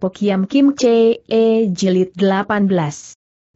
Pokiam Kim Che E Jilid 18.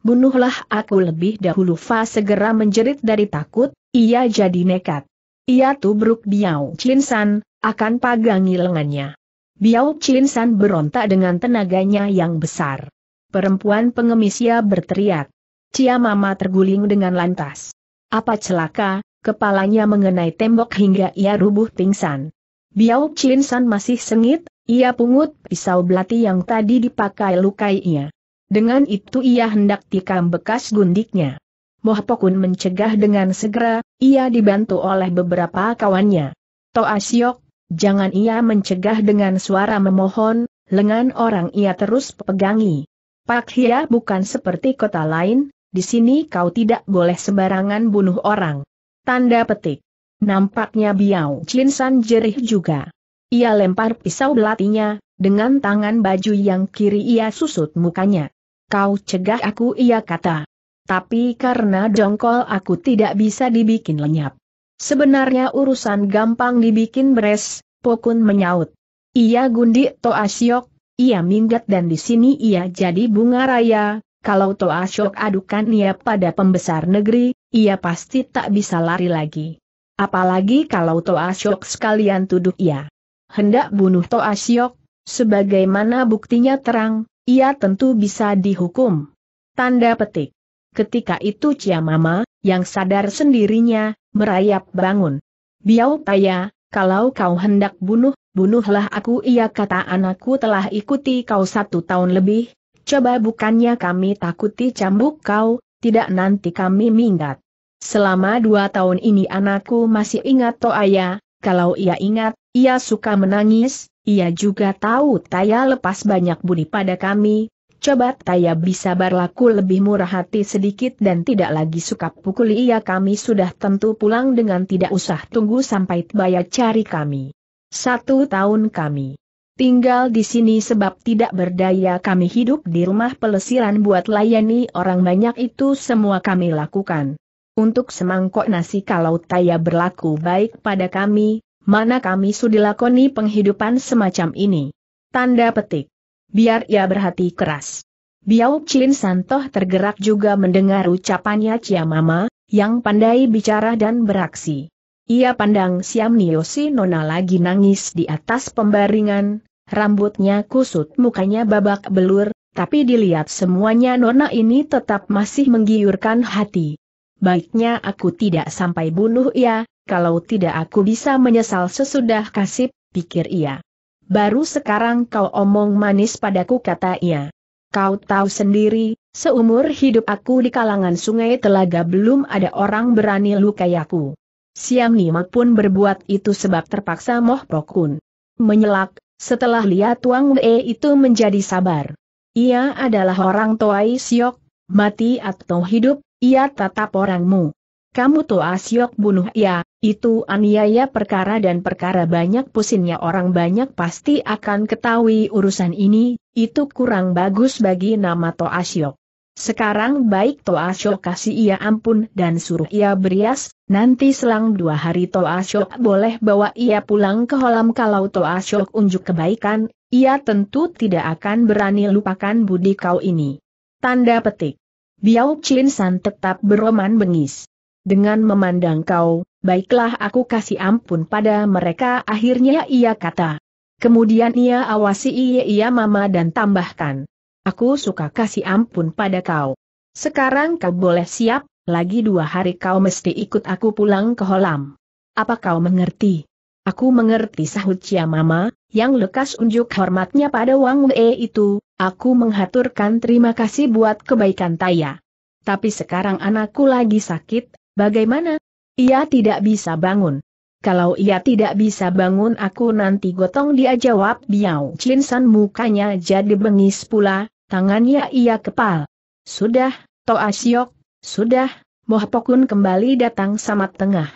Bunuhlah aku lebih dahulu Fa segera menjerit dari takut, ia jadi nekat. Ia tubruk Biao Chin San, akan pagangi lengannya. Biao Chin San berontak dengan tenaganya yang besar. Perempuan pengemisnya berteriak. Cia Mama terguling dengan lantas. Apa celaka, kepalanya mengenai tembok hingga ia rubuh pingsan. Biao Chin San masih sengit, ia pungut pisau belati yang tadi dipakai lukainya. Dengan itu ia hendak tikam bekas gundiknya. Mohpokun mencegah dengan segera, ia dibantu oleh beberapa kawannya. Toa Siok, jangan ia mencegah dengan suara memohon, lengan orang ia terus pegangi. Pak Hia bukan seperti kota lain, di sini kau tidak boleh sembarangan bunuh orang. Tanda petik. Nampaknya Biao Chin San jerih juga. Ia lempar pisau belatinya, dengan tangan baju yang kiri ia susut mukanya. Kau cegah aku ia kata. Tapi karena jongkol aku tidak bisa dibikin lenyap. Sebenarnya urusan gampang dibikin beres, Pokun menyaut. Ia gundik Toasyok, ia minggat dan di sini ia jadi bunga raya, kalau toa Toasyok adukan ia pada pembesar negeri, ia pasti tak bisa lari lagi. Apalagi kalau toa Toasyok sekalian tuduh ia. Ya hendak bunuh Toa Siok, sebagaimana buktinya terang, ia tentu bisa dihukum. Tanda petik. Ketika itu Cia Mama, yang sadar sendirinya, merayap bangun. Biau Taya, kalau kau hendak bunuh, bunuhlah aku ia kata anakku telah ikuti kau satu tahun lebih, coba bukannya kami takuti cambuk kau, tidak nanti kami minggat. Selama dua tahun ini anakku masih ingat Toaya, kalau ia ingat, ia suka menangis, ia juga tahu Taya lepas banyak budi pada kami, coba Taya bisa berlaku lebih murah hati sedikit dan tidak lagi suka pukuli ia kami sudah tentu pulang dengan tidak usah tunggu sampai Taya cari kami. Satu tahun kami tinggal di sini sebab tidak berdaya kami hidup di rumah pelesiran buat layani orang banyak itu semua kami lakukan. Untuk semangkok nasi kalau Taya berlaku baik pada kami, Mana kami sudah sudilakoni penghidupan semacam ini? Tanda petik. Biar ia berhati keras. Biau Chin Santoh tergerak juga mendengar ucapannya Cia Mama, yang pandai bicara dan beraksi. Ia pandang Siam Niosi Nona lagi nangis di atas pembaringan, rambutnya kusut mukanya babak belur, tapi dilihat semuanya Nona ini tetap masih menggiurkan hati. Baiknya aku tidak sampai bunuh ia, kalau tidak aku bisa menyesal sesudah kasih, pikir ia. Baru sekarang kau omong manis padaku kata ia. Kau tahu sendiri, seumur hidup aku di kalangan sungai telaga belum ada orang berani lukai aku. Siam Nima pun berbuat itu sebab terpaksa Moh Pokun. Menyelak, setelah lihat Wang Wei itu menjadi sabar. Ia adalah orang Toai Siok, mati atau hidup, ia tatap orangmu. Kamu Toa asyok bunuh ya, itu aniaya perkara dan perkara banyak pusingnya orang banyak pasti akan ketahui urusan ini, itu kurang bagus bagi nama to asyok. Sekarang baik to asyok kasih ia ya ampun dan suruh ia berias, nanti selang dua hari to asyok boleh bawa ia pulang ke holam kalau to asyok unjuk kebaikan, ia tentu tidak akan berani lupakan budi kau ini. Tanda petik. Biao Chin San tetap beroman bengis dengan memandang kau, baiklah aku kasih ampun pada mereka akhirnya ia kata. Kemudian ia awasi ia, ia mama dan tambahkan. Aku suka kasih ampun pada kau. Sekarang kau boleh siap, lagi dua hari kau mesti ikut aku pulang ke Holam. Apa kau mengerti? Aku mengerti sahut Cia Mama, yang lekas unjuk hormatnya pada Wang Wei itu, aku menghaturkan terima kasih buat kebaikan Taya. Tapi sekarang anakku lagi sakit, Bagaimana? Ia tidak bisa bangun. Kalau ia tidak bisa bangun aku nanti gotong dia jawab Biao Chinsan mukanya jadi bengis pula, tangannya ia kepal. Sudah, Toa Siok, sudah, Mohpokun kembali datang sama tengah.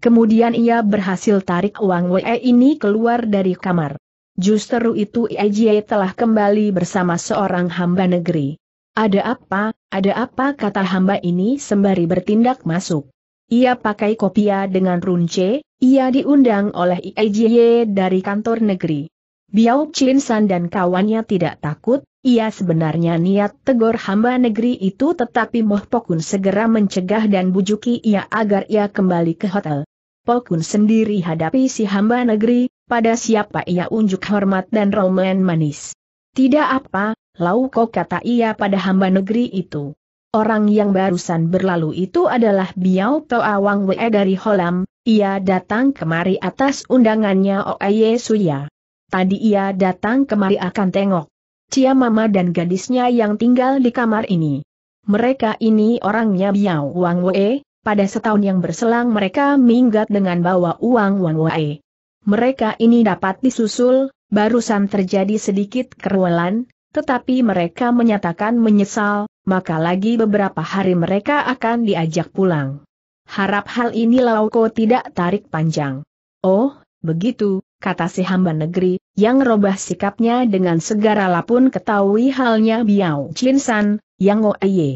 Kemudian ia berhasil tarik Wang Wei ini keluar dari kamar. Justru itu Ejie telah kembali bersama seorang hamba negeri. Ada apa, ada apa kata hamba ini sembari bertindak masuk. Ia pakai kopia dengan runce, ia diundang oleh IJY dari kantor negeri. Biao Chin dan kawannya tidak takut, ia sebenarnya niat tegur hamba negeri itu tetapi Moh Pokun segera mencegah dan bujuki ia agar ia kembali ke hotel. Pokun sendiri hadapi si hamba negeri, pada siapa ia unjuk hormat dan roman manis. Tidak apa, Lau kok kata ia pada hamba negeri itu. Orang yang barusan berlalu itu adalah Biao Tau Awang We dari Holam, ia datang kemari atas undangannya Oye Suya. Tadi ia datang kemari akan tengok. Cia Mama dan gadisnya yang tinggal di kamar ini. Mereka ini orangnya Biao Wang Wei, pada setahun yang berselang mereka minggat dengan bawa uang Wang Wei. Mereka ini dapat disusul, barusan terjadi sedikit keruelan, tetapi mereka menyatakan menyesal, maka lagi beberapa hari mereka akan diajak pulang. Harap hal ini Lauko tidak tarik panjang. Oh, begitu, kata si hamba negeri, yang robah sikapnya dengan segara lapun ketahui halnya Biao Chinsan, Yang Oeye.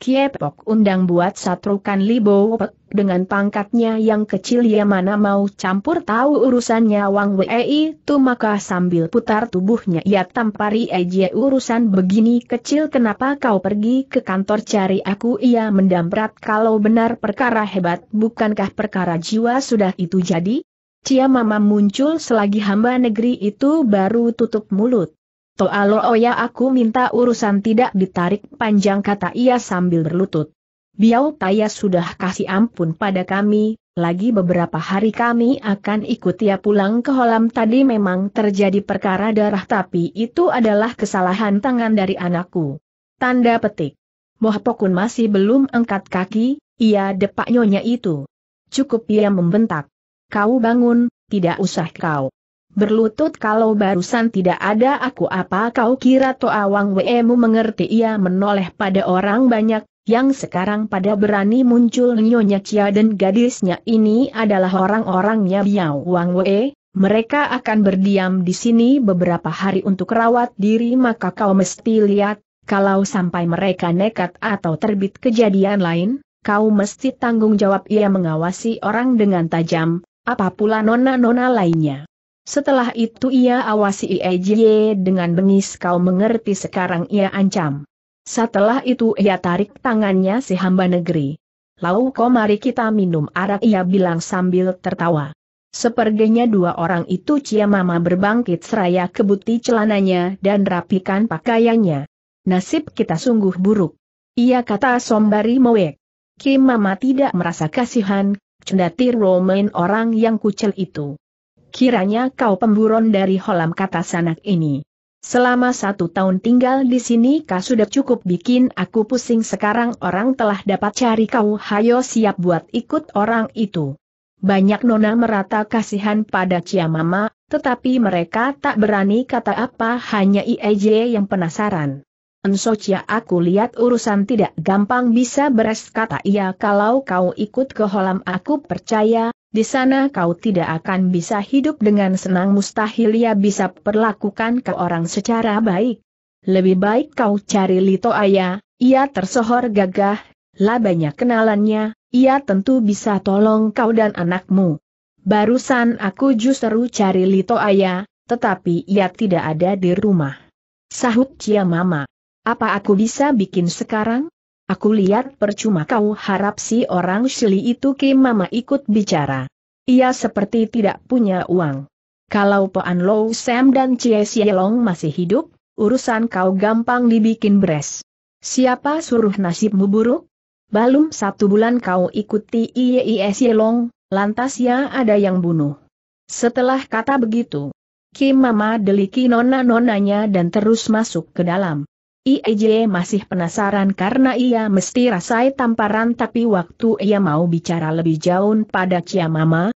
Kiepok undang buat satrukan Libo Pek, dengan pangkatnya yang kecil ia mana mau campur tahu urusannya Wang Wei itu maka sambil putar tubuhnya ia tampari aja urusan begini kecil kenapa kau pergi ke kantor cari aku ia mendamprat kalau benar perkara hebat bukankah perkara jiwa sudah itu jadi? Cia mama muncul selagi hamba negeri itu baru tutup mulut. Toalo Oya oh aku minta urusan tidak ditarik panjang kata ia sambil berlutut. Biau Taya sudah kasih ampun pada kami, lagi beberapa hari kami akan ikut ia pulang ke Holam tadi memang terjadi perkara darah tapi itu adalah kesalahan tangan dari anakku. Tanda petik. Mohpokun masih belum angkat kaki, ia depak nyonya itu. Cukup ia membentak. Kau bangun, tidak usah kau. Berlutut kalau barusan tidak ada aku apa kau kira to awang Wemu mengerti ia menoleh pada orang banyak, yang sekarang pada berani muncul Nyonya Chia dan gadisnya ini adalah orang-orangnya Biao Wang Wee, mereka akan berdiam di sini beberapa hari untuk rawat diri maka kau mesti lihat, kalau sampai mereka nekat atau terbit kejadian lain, kau mesti tanggung jawab ia mengawasi orang dengan tajam, apa pula nona-nona lainnya. Setelah itu ia awasi Iejie dengan bengis kau mengerti sekarang ia ancam. Setelah itu ia tarik tangannya si hamba negeri. Lau kau mari kita minum arak ia bilang sambil tertawa. Sepertinya dua orang itu Cia Mama berbangkit seraya kebuti celananya dan rapikan pakaiannya. Nasib kita sungguh buruk. Ia kata sombari moek. Kim Mama tidak merasa kasihan, cendati Roman orang yang kucel itu kiranya kau pemburon dari holam kata sanak ini. Selama satu tahun tinggal di sini kau sudah cukup bikin aku pusing sekarang orang telah dapat cari kau hayo siap buat ikut orang itu. Banyak nona merata kasihan pada Cia Mama, tetapi mereka tak berani kata apa hanya IEJ yang penasaran. Enso Cia aku lihat urusan tidak gampang bisa beres kata ia kalau kau ikut ke holam aku percaya, di sana kau tidak akan bisa hidup dengan senang mustahil ia bisa perlakukan ke orang secara baik. Lebih baik kau cari Lito Ayah, ia tersohor gagah, lah banyak kenalannya, ia tentu bisa tolong kau dan anakmu. Barusan aku justru cari Lito Ayah, tetapi ia tidak ada di rumah. Sahut Cia Mama. Apa aku bisa bikin sekarang? Aku lihat percuma kau harap si orang Shili itu ke mama ikut bicara. Ia seperti tidak punya uang. Kalau pean Low Sam dan Cie Sielong masih hidup, urusan kau gampang dibikin beres. Siapa suruh nasibmu buruk? Balum satu bulan kau ikuti Iye Sielong, lantas ya ada yang bunuh. Setelah kata begitu, Kim Mama deliki nona-nonanya dan terus masuk ke dalam. IEJ masih penasaran karena ia mesti rasai tamparan tapi waktu ia mau bicara lebih jauh pada Siam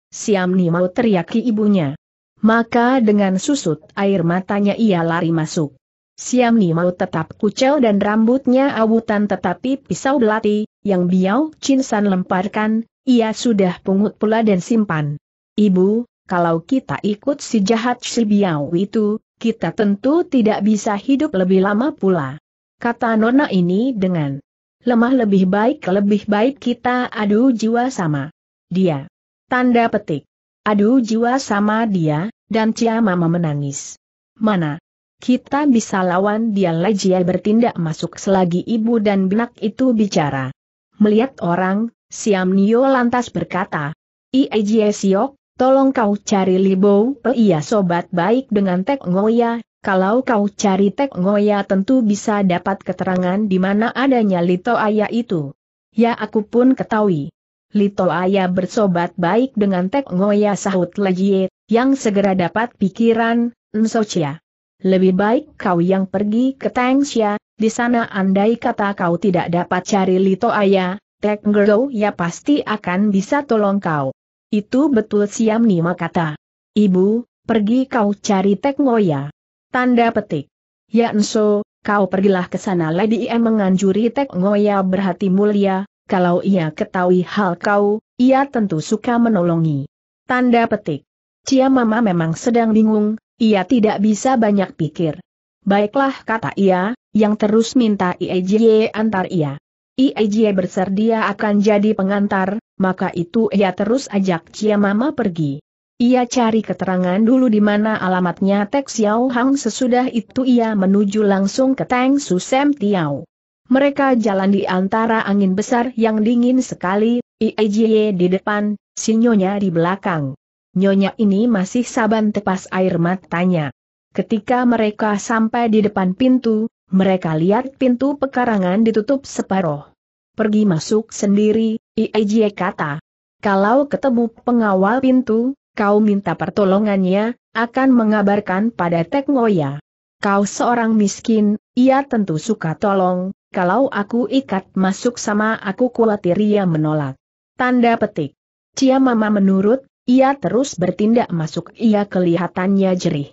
Siamni mau teriaki ibunya. Maka dengan susut air matanya ia lari masuk. Siamni mau tetap kucel dan rambutnya awutan tetapi pisau belati, yang biau Cinsan lemparkan, ia sudah pungut pula dan simpan. Ibu, kalau kita ikut si jahat si Biao itu, kita tentu tidak bisa hidup lebih lama pula. Kata Nona ini dengan lemah lebih baik lebih baik kita adu jiwa sama. Dia. Tanda petik. Adu jiwa sama dia, dan Cia Mama menangis. Mana? Kita bisa lawan dia Lejia bertindak masuk selagi ibu dan benak itu bicara. Melihat orang, Siam Nio lantas berkata, Ie Siok, Tolong kau cari Libo eh, ia sobat baik dengan Tek Ngoya, kalau kau cari Tek Ngoya tentu bisa dapat keterangan di mana adanya Lito Aya itu. Ya aku pun ketahui. Lito Aya bersobat baik dengan Tek Ngoya sahut Lejie, yang segera dapat pikiran, Nsocia. Lebih baik kau yang pergi ke Tengsia, di sana andai kata kau tidak dapat cari Lito Aya, Tek Ngoya ya pasti akan bisa tolong kau. Itu betul Siam Nima kata. Ibu, pergi kau cari Tek Ngoya. Tanda petik. Ya Enso, kau pergilah ke sana Lady M menganjuri Tek Ngoya berhati mulia, kalau ia ketahui hal kau, ia tentu suka menolongi. Tanda petik. Cia Mama memang sedang bingung, ia tidak bisa banyak pikir. Baiklah kata ia, yang terus minta Iejie antar ia. Iejie bersedia akan jadi pengantar, maka itu ia terus ajak Cia Mama pergi. Ia cari keterangan dulu di mana alamatnya Tek Xiao Hang sesudah itu ia menuju langsung ke Tang Su Sem Tiao. Mereka jalan di antara angin besar yang dingin sekali, Iejie di depan, Nyonya di belakang. Nyonya ini masih saban tepas air matanya. Ketika mereka sampai di depan pintu, mereka lihat pintu pekarangan ditutup separoh. Pergi masuk sendiri, Iejie kata. Kalau ketemu pengawal pintu, kau minta pertolongannya, akan mengabarkan pada Tek Ngoya. Kau seorang miskin, ia tentu suka tolong, kalau aku ikat masuk sama aku khawatir ia menolak. Tanda petik. Cia Mama menurut, ia terus bertindak masuk ia kelihatannya jerih.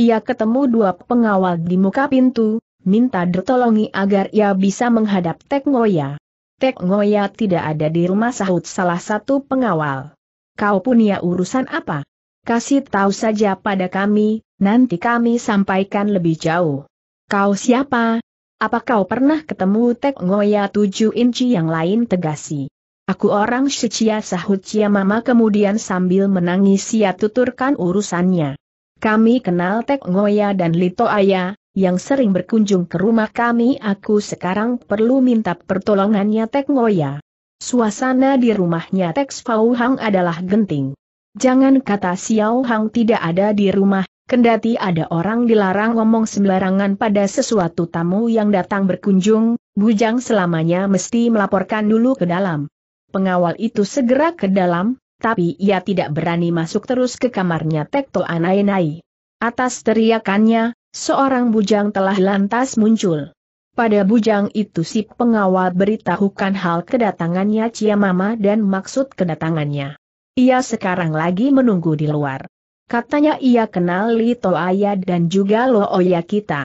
Ia ketemu dua pengawal di muka pintu, minta ditolongi agar ia bisa menghadap Tek Ngoya. Tek Ngoya tidak ada di rumah sahut salah satu pengawal. Kau punya urusan apa? Kasih tahu saja pada kami, nanti kami sampaikan lebih jauh. Kau siapa? Apa kau pernah ketemu Tek Ngoya tujuh inci yang lain tegasi? Aku orang Shichia sahut Chia ya Mama kemudian sambil menangis ia ya tuturkan urusannya. Kami kenal Tek Ngoya dan Lito Aya, yang sering berkunjung ke rumah kami aku sekarang perlu minta pertolongannya Tek Ngoya. Suasana di rumahnya Tek Fau Hang adalah genting. Jangan kata Xiao Hang tidak ada di rumah, kendati ada orang dilarang ngomong sembarangan pada sesuatu tamu yang datang berkunjung, bujang selamanya mesti melaporkan dulu ke dalam. Pengawal itu segera ke dalam, tapi ia tidak berani masuk terus ke kamarnya Tek Nai Nai. Atas teriakannya, seorang bujang telah lantas muncul. Pada bujang itu si pengawal beritahukan hal kedatangannya Cia Mama dan maksud kedatangannya. Ia sekarang lagi menunggu di luar. Katanya ia kenal Li Toaya dan juga Lo Oya kita.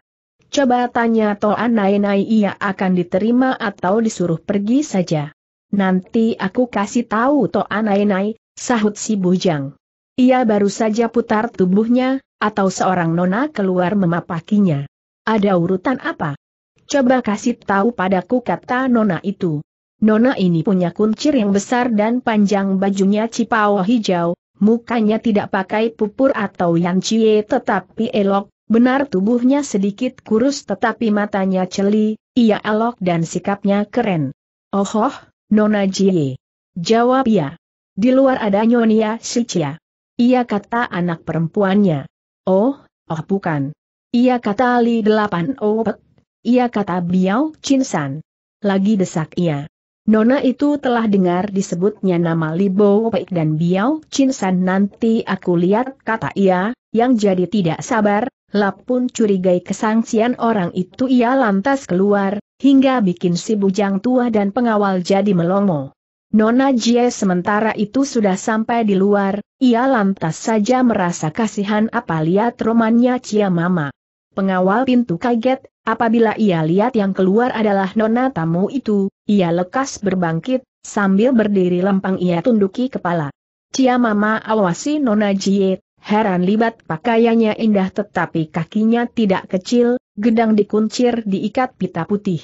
Coba tanya Toa Anai Nai ia akan diterima atau disuruh pergi saja. Nanti aku kasih tahu Toa Anai Nai, sahut si bujang. Ia baru saja putar tubuhnya, atau seorang nona keluar memapakinya. Ada urutan apa? Coba kasih tahu padaku kata nona itu. Nona ini punya kuncir yang besar dan panjang bajunya cipao hijau, mukanya tidak pakai pupur atau yang cie, tetapi elok, benar tubuhnya sedikit kurus tetapi matanya celi, ia elok dan sikapnya keren. Ohoh, oh, Nona cie. Jawab ia. Di luar ada nyonya Shichia. Ia kata anak perempuannya. Oh, oh bukan. Ia kata Li delapan opek. Oh, ia kata Biao Chinsan. Lagi desak ia. Nona itu telah dengar disebutnya nama Libo Peik dan Biao Chinsan nanti aku lihat kata ia, yang jadi tidak sabar, Lap pun curigai kesangsian orang itu ia lantas keluar, hingga bikin si bujang tua dan pengawal jadi melongo. Nona Jie sementara itu sudah sampai di luar, ia lantas saja merasa kasihan apa lihat romannya Cia Mama. Pengawal pintu kaget, apabila ia lihat yang keluar adalah nona tamu itu, ia lekas berbangkit, sambil berdiri lempang ia tunduki kepala. Cia Mama awasi nona Jie, heran libat pakaiannya indah tetapi kakinya tidak kecil, gedang dikuncir diikat pita putih.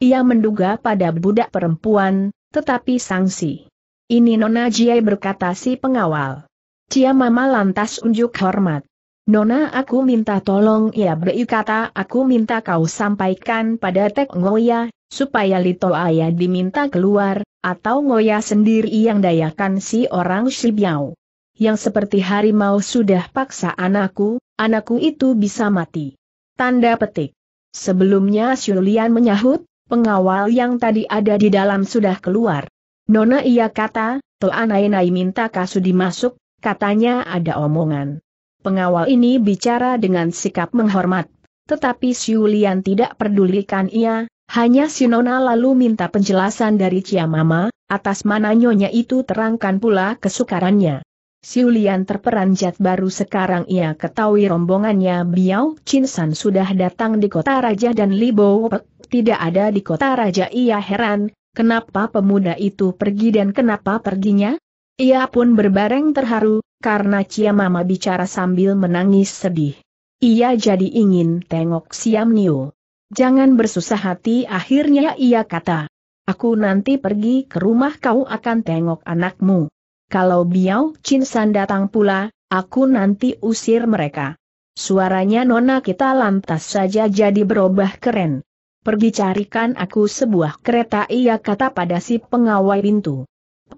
Ia menduga pada budak perempuan, tetapi sanksi. Ini Nona Jiai berkata si pengawal. Cia Mama lantas unjuk hormat. Nona aku minta tolong ya beri kata aku minta kau sampaikan pada Tek Ngoya, supaya Lito Ayah diminta keluar, atau Ngoya sendiri yang dayakan si orang Sibiau. Yang seperti harimau sudah paksa anakku, anakku itu bisa mati. Tanda petik. Sebelumnya Xulian menyahut, Pengawal yang tadi ada di dalam sudah keluar. Nona ia kata, Tuan Nainai minta Kasudi masuk, katanya ada omongan. Pengawal ini bicara dengan sikap menghormat, tetapi Siulian tidak pedulikan ia, hanya si Nona lalu minta penjelasan dari Mama atas mananya itu terangkan pula kesukarannya. Siulian terperanjat baru sekarang ia ketahui rombongannya Biao Chinsan sudah datang di kota raja dan Libo tidak ada di kota raja ia heran, kenapa pemuda itu pergi dan kenapa perginya? Ia pun berbareng terharu, karena Cia Mama bicara sambil menangis sedih. Ia jadi ingin tengok Siam Niu Jangan bersusah hati akhirnya ia kata. Aku nanti pergi ke rumah kau akan tengok anakmu kalau Biao Chin San datang pula, aku nanti usir mereka. Suaranya Nona kita lantas saja jadi berubah keren. Pergi carikan aku sebuah kereta ia kata pada si pengawal pintu.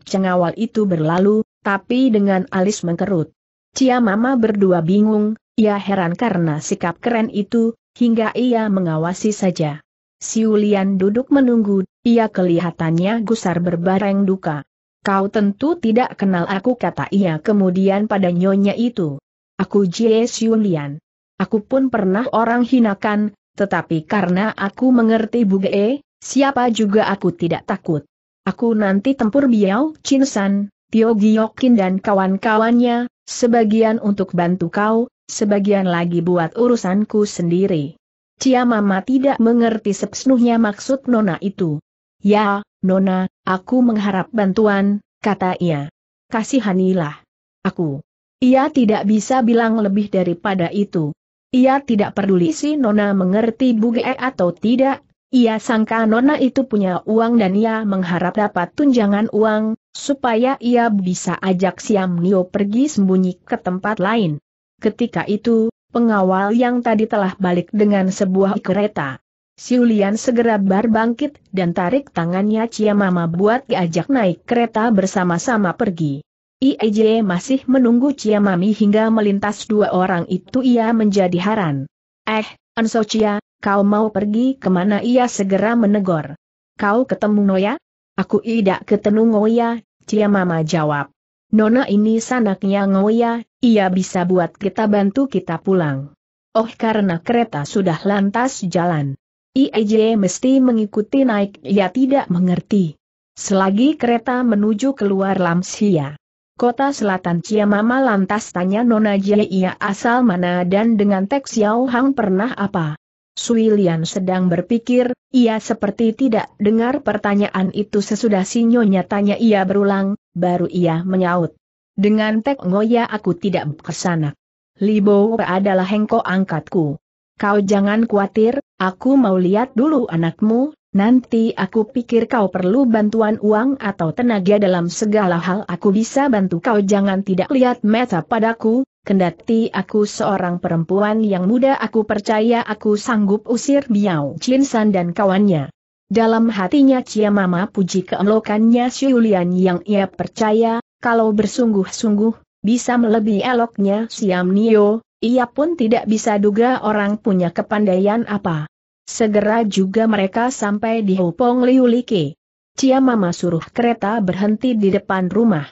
Cengawal itu berlalu, tapi dengan alis mengkerut. Cia Mama berdua bingung, ia heran karena sikap keren itu, hingga ia mengawasi saja. Siulian duduk menunggu, ia kelihatannya gusar berbareng duka. Kau tentu tidak kenal aku kata ia kemudian pada nyonya itu. Aku Jie Xiulian. Aku pun pernah orang hinakan, tetapi karena aku mengerti Buge, siapa juga aku tidak takut. Aku nanti tempur Biao Chinsan, Tio Giokin dan kawan-kawannya, sebagian untuk bantu kau, sebagian lagi buat urusanku sendiri. Cia Mama tidak mengerti sepenuhnya maksud Nona itu. Ya, Nona, aku mengharap bantuan, kata ia. Kasihanilah. Aku. Ia tidak bisa bilang lebih daripada itu. Ia tidak peduli si Nona mengerti buge atau tidak, ia sangka Nona itu punya uang dan ia mengharap dapat tunjangan uang, supaya ia bisa ajak Siam Nio pergi sembunyi ke tempat lain. Ketika itu, pengawal yang tadi telah balik dengan sebuah kereta. Siulian segera berbangkit dan tarik tangannya Cia Mama buat diajak naik kereta bersama-sama pergi. IEJ masih menunggu Cia Mami hingga melintas dua orang itu ia menjadi haran. Eh, Anso Cia, kau mau pergi kemana ia segera menegur. Kau ketemu Noya? Aku tidak ketemu Noya, Cia Mama jawab. Nona ini sanaknya Ngoya, ia bisa buat kita bantu kita pulang. Oh karena kereta sudah lantas jalan. IEJ mesti mengikuti naik ia tidak mengerti. Selagi kereta menuju keluar Lamsia. Kota Selatan Ciamama lantas tanya Nona Jie ia asal mana dan dengan Tek Xiao Hang pernah apa. Suilian sedang berpikir, ia seperti tidak dengar pertanyaan itu sesudah si Nyonya tanya ia berulang, baru ia menyaut. Dengan Tek Ngoya aku tidak kesana. Libo adalah hengko angkatku. Kau jangan khawatir, aku mau lihat dulu anakmu, nanti aku pikir kau perlu bantuan uang atau tenaga dalam segala hal aku bisa bantu kau jangan tidak lihat mata padaku, kendati aku seorang perempuan yang muda aku percaya aku sanggup usir Biao San dan kawannya. Dalam hatinya Cia Mama puji keelokannya Siulian yang ia percaya, kalau bersungguh-sungguh, bisa melebihi eloknya Siam Nio, ia pun tidak bisa duga orang punya kepandaian apa. Segera juga mereka sampai di Hopong Liulike. Cia Mama suruh kereta berhenti di depan rumah.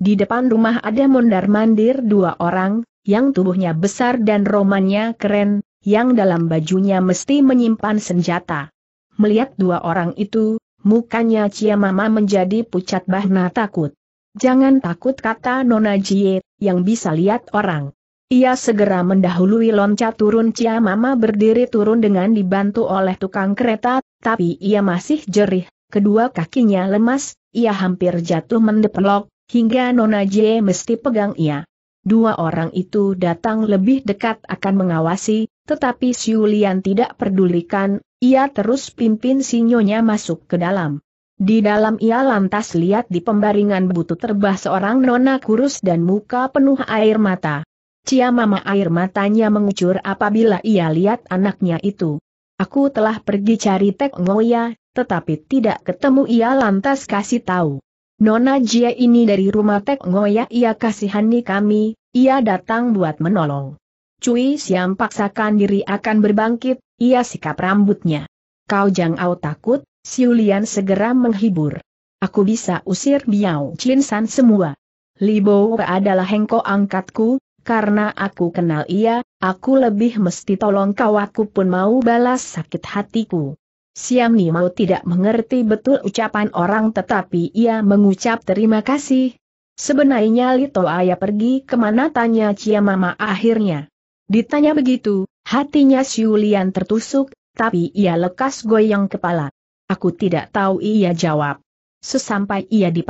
Di depan rumah ada mondar-mandir dua orang, yang tubuhnya besar dan romannya keren, yang dalam bajunya mesti menyimpan senjata. Melihat dua orang itu, mukanya Cia Mama menjadi pucat bahna takut. Jangan takut kata Nona Jie, yang bisa lihat orang. Ia segera mendahului loncat turun Cia Mama berdiri turun dengan dibantu oleh tukang kereta, tapi ia masih jerih, kedua kakinya lemas, ia hampir jatuh mendeplok, hingga Nona J mesti pegang ia. Dua orang itu datang lebih dekat akan mengawasi, tetapi Siulian tidak pedulikan, ia terus pimpin sinyonya masuk ke dalam. Di dalam ia lantas lihat di pembaringan butuh terbah seorang nona kurus dan muka penuh air mata. Cia Mama air matanya mengucur apabila ia lihat anaknya itu. Aku telah pergi cari Tek Ngoya, tetapi tidak ketemu ia lantas kasih tahu. Nona Jia ini dari rumah Tek Ngoya ia kasihani kami, ia datang buat menolong. Cui Siam paksakan diri akan berbangkit, ia sikap rambutnya. Kau jangau takut, Siulian segera menghibur. Aku bisa usir Biao Chin San semua. Bo adalah hengko angkatku, karena aku kenal ia, aku lebih mesti tolong kau aku pun mau balas sakit hatiku. Siam mau tidak mengerti betul ucapan orang tetapi ia mengucap terima kasih. Sebenarnya Lito Aya pergi kemana tanya Cia Mama akhirnya. Ditanya begitu, hatinya Siulian tertusuk, tapi ia lekas goyang kepala. Aku tidak tahu ia jawab. Sesampai ia di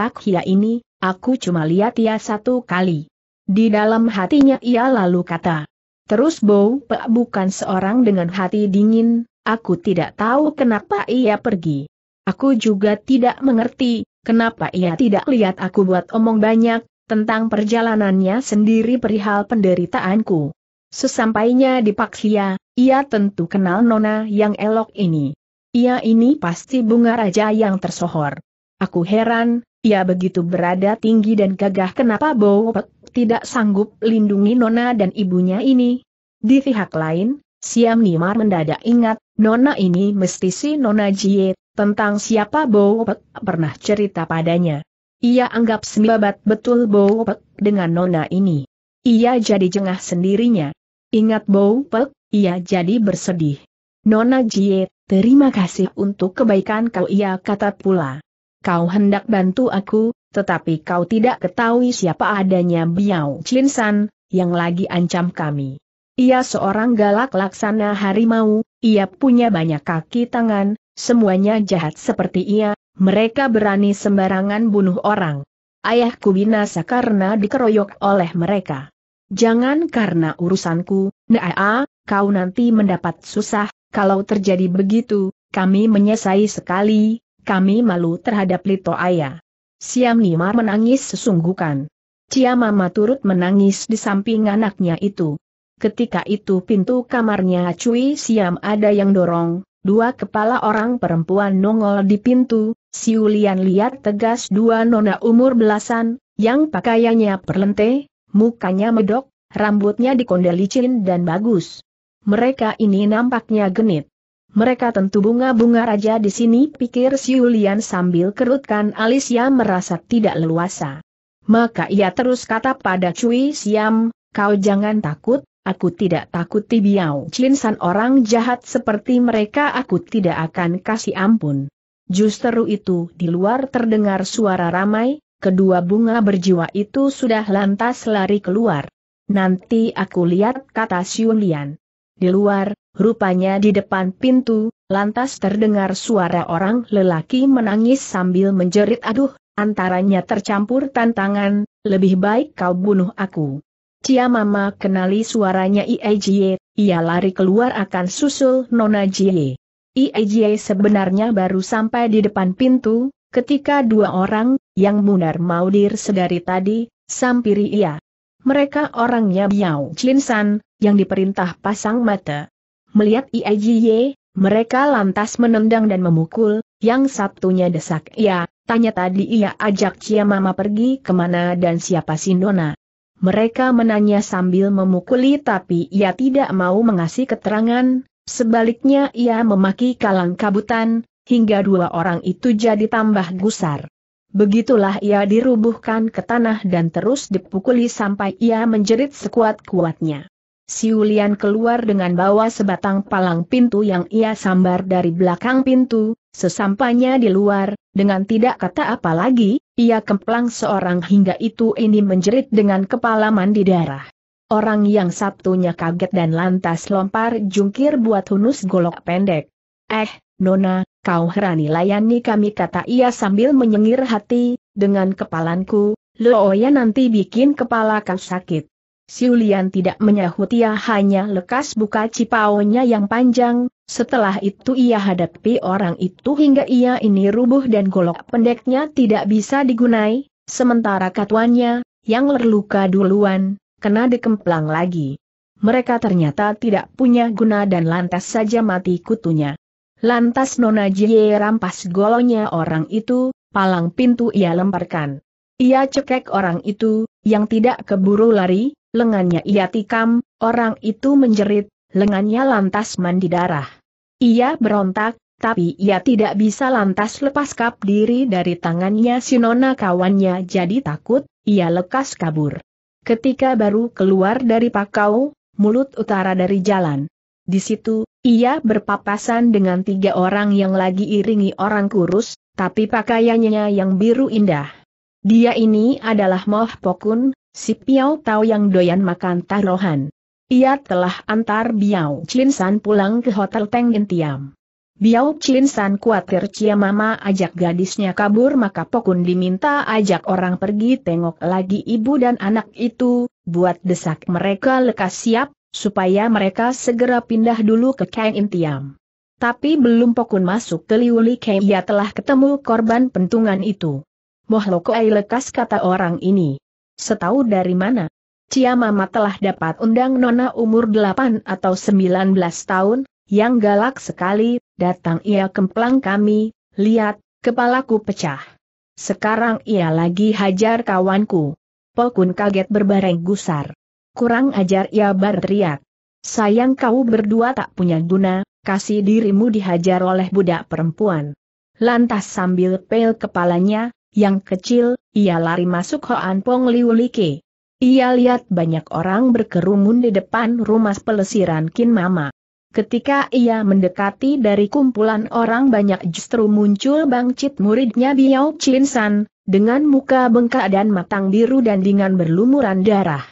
ini, aku cuma lihat ia satu kali. Di dalam hatinya ia lalu kata, Terus Bow Pe, bukan seorang dengan hati dingin, aku tidak tahu kenapa ia pergi. Aku juga tidak mengerti, kenapa ia tidak lihat aku buat omong banyak, tentang perjalanannya sendiri perihal penderitaanku. Sesampainya di Paksia, ia tentu kenal nona yang elok ini. Ia ini pasti bunga raja yang tersohor. Aku heran, ia begitu berada tinggi dan gagah kenapa Bowpek tidak sanggup lindungi Nona dan ibunya ini. Di pihak lain, Siam Nimar mendadak ingat, Nona ini mesti si Nona Jie, tentang siapa Bowpek pernah cerita padanya. Ia anggap sembabat betul Bowpek dengan Nona ini. Ia jadi jengah sendirinya. Ingat Bowpek, ia jadi bersedih. Nona Jie, terima kasih untuk kebaikan kau ia kata pula. Kau hendak bantu aku, tetapi kau tidak ketahui siapa adanya Biao Chin San, yang lagi ancam kami. Ia seorang galak laksana harimau, ia punya banyak kaki tangan, semuanya jahat seperti ia, mereka berani sembarangan bunuh orang. Ayahku binasa karena dikeroyok oleh mereka. Jangan karena urusanku, Naa, kau nanti mendapat susah, kalau terjadi begitu, kami menyesai sekali, kami malu terhadap Lito Ayah. Siam Nimar menangis sesungguhkan. Cia Mama turut menangis di samping anaknya itu. Ketika itu pintu kamarnya Cui Siam ada yang dorong, dua kepala orang perempuan nongol di pintu, si Siulian lihat tegas dua nona umur belasan, yang pakaiannya perlente, mukanya medok, rambutnya dikondelicin dan bagus. Mereka ini nampaknya genit. Mereka tentu bunga-bunga raja di sini pikir Siulian sambil kerutkan alisnya merasa tidak leluasa. Maka ia terus kata pada Cui Siam, kau jangan takut, Aku tidak takut Tibiao Cinsan orang jahat seperti mereka aku tidak akan kasih ampun. Justru itu di luar terdengar suara ramai, kedua bunga berjiwa itu sudah lantas lari keluar. Nanti aku lihat kata Siulian. Di luar, rupanya di depan pintu, lantas terdengar suara orang lelaki menangis sambil menjerit aduh, antaranya tercampur tantangan, lebih baik kau bunuh aku. Cia Mama kenali suaranya Iejie, ia lari keluar akan susul Nona Jie. Iejie sebenarnya baru sampai di depan pintu, ketika dua orang, yang munar maudir sedari tadi, sampiri ia. Mereka orangnya Biao Chin yang diperintah pasang mata. Melihat Iajiye, mereka lantas menendang dan memukul, yang Sabtunya desak ia, ya, tanya tadi ia ajak Cia Mama pergi kemana dan siapa Sindona. Mereka menanya sambil memukuli tapi ia tidak mau mengasih keterangan, sebaliknya ia memaki kalang kabutan, hingga dua orang itu jadi tambah gusar. Begitulah ia dirubuhkan ke tanah dan terus dipukuli sampai ia menjerit sekuat-kuatnya. Siulian keluar dengan bawa sebatang palang pintu yang ia sambar dari belakang pintu, sesampainya di luar, dengan tidak kata apa lagi, ia kemplang seorang hingga itu ini menjerit dengan kepala mandi darah. Orang yang sabtunya kaget dan lantas lompar jungkir buat hunus golok pendek. Eh, Nona, kau herani layani kami kata ia sambil menyengir hati, dengan kepalanku, ya nanti bikin kepala kau sakit. Siulian tidak menyahut ia hanya lekas buka cipaunya yang panjang, setelah itu ia hadapi orang itu hingga ia ini rubuh dan golok pendeknya tidak bisa digunai, sementara katuannya, yang terluka duluan, kena dikemplang lagi. Mereka ternyata tidak punya guna dan lantas saja mati kutunya. Lantas Nona Jie rampas golonya orang itu, palang pintu ia lemparkan. Ia cekek orang itu, yang tidak keburu lari, lengannya ia tikam, orang itu menjerit, lengannya lantas mandi darah. Ia berontak, tapi ia tidak bisa lantas lepas kap diri dari tangannya Sinona kawannya jadi takut, ia lekas kabur. Ketika baru keluar dari Pakau, mulut utara dari jalan. Di situ, ia berpapasan dengan tiga orang yang lagi iringi orang kurus, tapi pakaiannya yang biru indah. Dia ini adalah Moh Pokun, Si Piao Tao yang doyan makan taruhan. Ia telah antar Biao Chin San pulang ke Hotel Teng Intiam. Biao Chin San khawatir Cia Mama ajak gadisnya kabur maka Pokun diminta ajak orang pergi tengok lagi ibu dan anak itu, buat desak mereka lekas siap, supaya mereka segera pindah dulu ke Kang Intiam. Tapi belum Pokun masuk ke Liuli Kei ia telah ketemu korban pentungan itu. Mohloko Lokoi lekas kata orang ini. Setahu dari mana? Cia Mama telah dapat undang Nona umur 8 atau 19 tahun, yang galak sekali, datang ia kemplang kami, lihat, kepalaku pecah. Sekarang ia lagi hajar kawanku. Pokun kaget berbareng gusar. Kurang ajar ia berteriak. Sayang kau berdua tak punya guna, kasih dirimu dihajar oleh budak perempuan. Lantas sambil pel kepalanya, yang kecil, ia lari masuk Hoan Pong Liu Like. Ia lihat banyak orang berkerumun di depan rumah pelesiran Kin Mama. Ketika ia mendekati dari kumpulan orang banyak justru muncul bangcit muridnya Biao Chin San, dengan muka bengkak dan matang biru dan dengan berlumuran darah.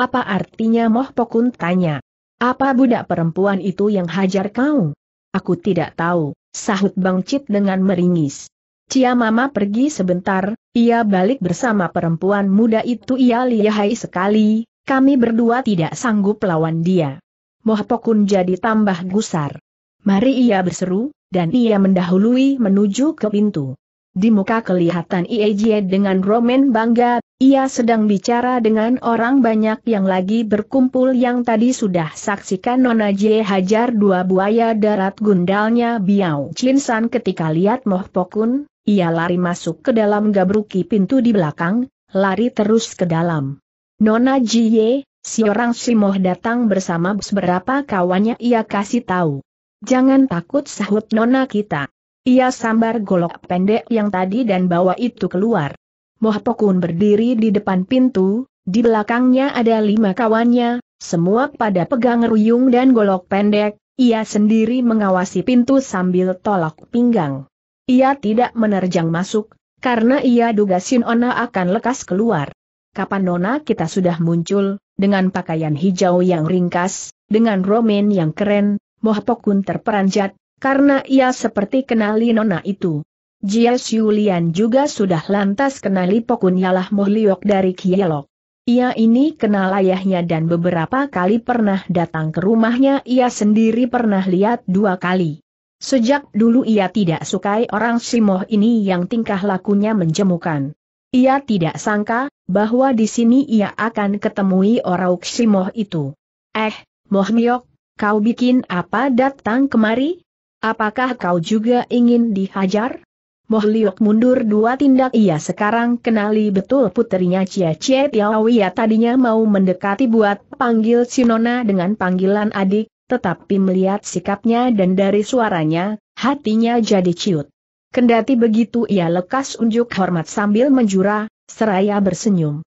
Apa artinya Moh Pokun tanya. Apa budak perempuan itu yang hajar kau? Aku tidak tahu, sahut bangcit dengan meringis. Cia Mama pergi sebentar, ia balik bersama perempuan muda itu ia lihai sekali, kami berdua tidak sanggup lawan dia. Mohpokun jadi tambah gusar. Mari ia berseru, dan ia mendahului menuju ke pintu. Di muka kelihatan Iejie dengan Roman bangga, ia sedang bicara dengan orang banyak yang lagi berkumpul yang tadi sudah saksikan Nona Jie hajar dua buaya darat gundalnya Biao Chinsan ketika lihat Moh Pokun, ia lari masuk ke dalam gabruki pintu di belakang, lari terus ke dalam. Nona Jie, si orang si Moh datang bersama beberapa kawannya ia kasih tahu. Jangan takut sahut Nona kita. Ia sambar golok pendek yang tadi dan bawa itu keluar. Mohpokun berdiri di depan pintu, di belakangnya ada lima kawannya, semua pada pegang ruyung dan golok pendek, ia sendiri mengawasi pintu sambil tolak pinggang. Ia tidak menerjang masuk, karena ia duga Sinona akan lekas keluar. Kapan Nona kita sudah muncul, dengan pakaian hijau yang ringkas, dengan romen yang keren, Mohpokun terperanjat, karena ia seperti kenali nona itu. Jia Xiulian juga sudah lantas kenali pokunyalah Mohliok dari Kielok. Ia ini kenal ayahnya dan beberapa kali pernah datang ke rumahnya ia sendiri pernah lihat dua kali. Sejak dulu ia tidak sukai orang Simoh ini yang tingkah lakunya menjemukan. Ia tidak sangka, bahwa di sini ia akan ketemui orang Simoh itu. Eh, Mohliok, kau bikin apa datang kemari? Apakah kau juga ingin dihajar? Mohliok mundur dua tindak ia sekarang kenali betul putrinya Cia Tiawi Tiawiya tadinya mau mendekati buat panggil Sinona dengan panggilan adik, tetapi melihat sikapnya dan dari suaranya, hatinya jadi ciut. Kendati begitu ia lekas unjuk hormat sambil menjura, seraya bersenyum.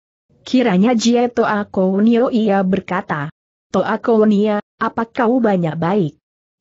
Kiranya Jie Toa Kounio ia berkata. Toa Kounia, apa kau banyak baik?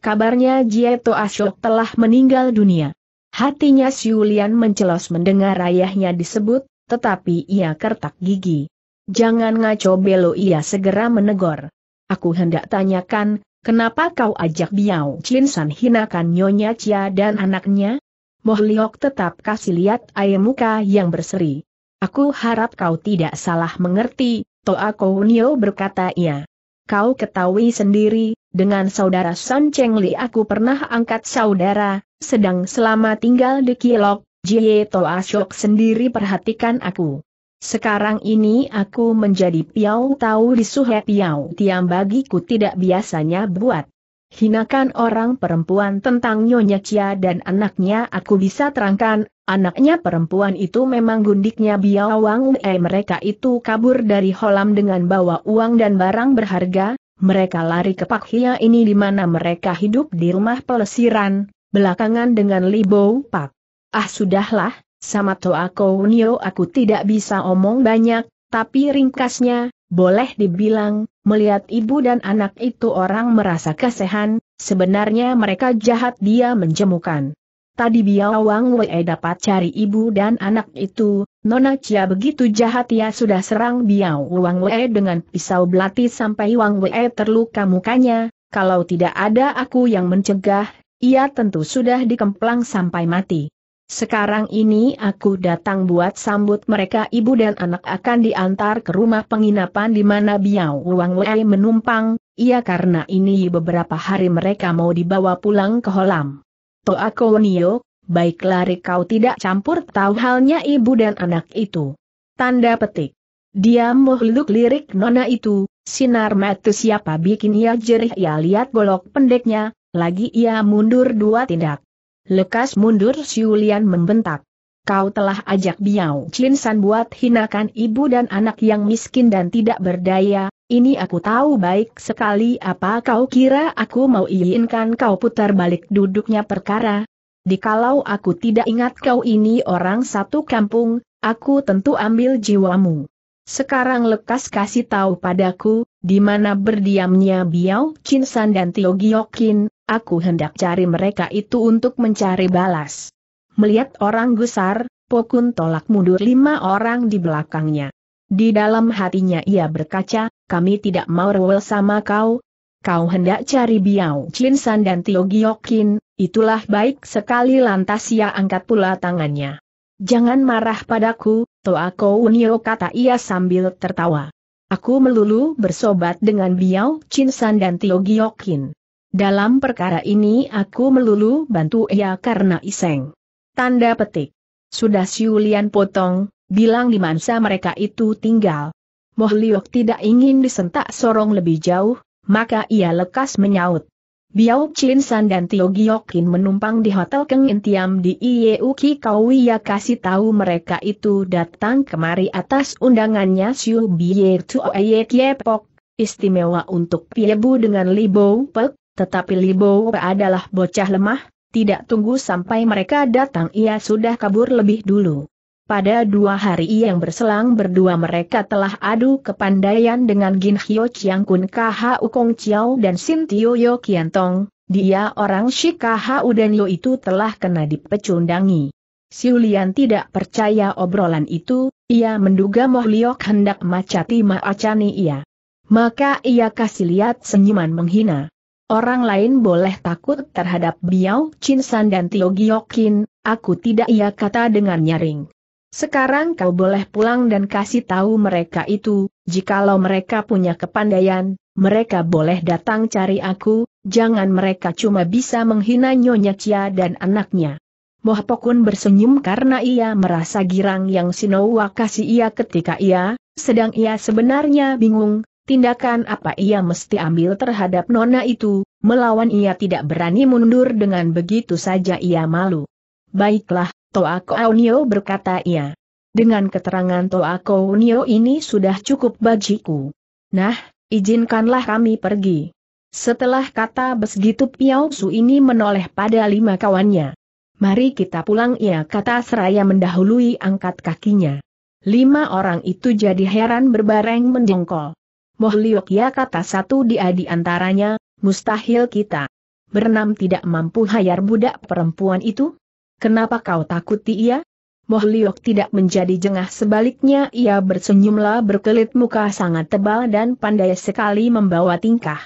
kabarnya Jieto Ashok telah meninggal dunia. Hatinya Siulian mencelos mendengar ayahnya disebut, tetapi ia kertak gigi. Jangan ngaco belo ia segera menegur. Aku hendak tanyakan, kenapa kau ajak Biao Chin San hinakan Nyonya Cia dan anaknya? Mohliok tetap kasih lihat ayam muka yang berseri. Aku harap kau tidak salah mengerti, Toa Kounio berkata ia. Kau ketahui sendiri, dengan saudara San Cheng Li aku pernah angkat saudara, sedang selama tinggal di Kilok, Jie To Asyok sendiri perhatikan aku. Sekarang ini aku menjadi piau tahu di suhe piau tiang bagiku tidak biasanya buat. Hinakan orang perempuan tentang Nyonya Cia dan anaknya aku bisa terangkan, Anaknya perempuan itu memang gundiknya Biawang Wei mereka itu kabur dari Holam dengan bawa uang dan barang berharga, mereka lari ke Pak Hia ini di mana mereka hidup di rumah pelesiran, belakangan dengan Libo Pak. Ah sudahlah, sama Toako Nio aku tidak bisa omong banyak, tapi ringkasnya, boleh dibilang, melihat ibu dan anak itu orang merasa kesehan, sebenarnya mereka jahat dia menjemukan. Tadi biawang Wang Wei dapat cari ibu dan anak itu, Nona Chia begitu jahat ia sudah serang biawang Wang Wei dengan pisau belati sampai Wang Wei terluka mukanya, kalau tidak ada aku yang mencegah, ia tentu sudah dikemplang sampai mati. Sekarang ini aku datang buat sambut mereka ibu dan anak akan diantar ke rumah penginapan di mana Biao Wang Wei menumpang, ia karena ini beberapa hari mereka mau dibawa pulang ke Holam. Toakonio, baik lari kau tidak campur tahu halnya ibu dan anak itu. Tanda petik. Dia muhluk lirik nona itu, sinar mata siapa bikin ia jerih ia lihat golok pendeknya, lagi ia mundur dua tindak. Lekas mundur Siulian membentak. Kau telah ajak Biao Chin San buat hinakan ibu dan anak yang miskin dan tidak berdaya, ini aku tahu baik sekali apa kau kira aku mau iinkan kau putar balik duduknya perkara. Dikalau aku tidak ingat kau ini orang satu kampung, aku tentu ambil jiwamu. Sekarang lekas kasih tahu padaku, di mana berdiamnya Biao Chinsan dan Tio Giokin, aku hendak cari mereka itu untuk mencari balas. Melihat orang gusar, Pokun tolak mundur lima orang di belakangnya. Di dalam hatinya ia berkaca, kami tidak mau rewel sama kau. Kau hendak cari Biao Chinsan dan Tio Giokin, itulah baik sekali lantas ia angkat pula tangannya. Jangan marah padaku, Toa Unio kata ia sambil tertawa. Aku melulu bersobat dengan Biao Chinsan dan Tio Giokin. Dalam perkara ini aku melulu bantu ia karena iseng. Tanda petik. Sudah Siulian potong, bilang di mansa mereka itu tinggal. Mohliok tidak ingin disentak sorong lebih jauh, maka ia lekas menyaut. Biao Chin San dan Tio Giokin menumpang di Hotel Keng Intiam di Ieuki Kauia kasih tahu mereka itu datang kemari atas undangannya Siu Bie Tuo Kiepok, istimewa untuk Piebu dengan Libo Pek, tetapi Libo adalah bocah lemah, tidak tunggu sampai mereka datang ia sudah kabur lebih dulu. Pada dua hari yang berselang berdua mereka telah adu kepandaian dengan Gin Hyo Chiang Kun Kha Kong Chiao dan Sin Tio Yo Kian Tong, dia orang Shi dan Yo itu telah kena dipecundangi. Siulian tidak percaya obrolan itu, ia menduga Moh Liok hendak macati Maacani ia. Maka ia kasih lihat senyuman menghina. Orang lain boleh takut terhadap Biao Chin San dan Tio Giokin, aku tidak ia kata dengan nyaring. Sekarang kau boleh pulang dan kasih tahu mereka itu, jikalau mereka punya kepandaian, mereka boleh datang cari aku, jangan mereka cuma bisa menghina Nyonya Cia dan anaknya. Mohpokun bersenyum karena ia merasa girang yang Sinowa kasih ia ketika ia, sedang ia sebenarnya bingung, tindakan apa ia mesti ambil terhadap nona itu, melawan ia tidak berani mundur dengan begitu saja ia malu. Baiklah, Toako Nio berkata ia. Dengan keterangan Toako Nio ini sudah cukup bagiku. Nah, izinkanlah kami pergi. Setelah kata begitu Piao Su ini menoleh pada lima kawannya. Mari kita pulang ia kata seraya mendahului angkat kakinya. Lima orang itu jadi heran berbareng mendengkol. Moh liuk ya kata satu dia di antaranya, mustahil kita. Bernam tidak mampu hayar budak perempuan itu? Kenapa kau takuti ia? Mohliok tidak menjadi jengah sebaliknya ia bersenyumlah berkelit muka sangat tebal dan pandai sekali membawa tingkah.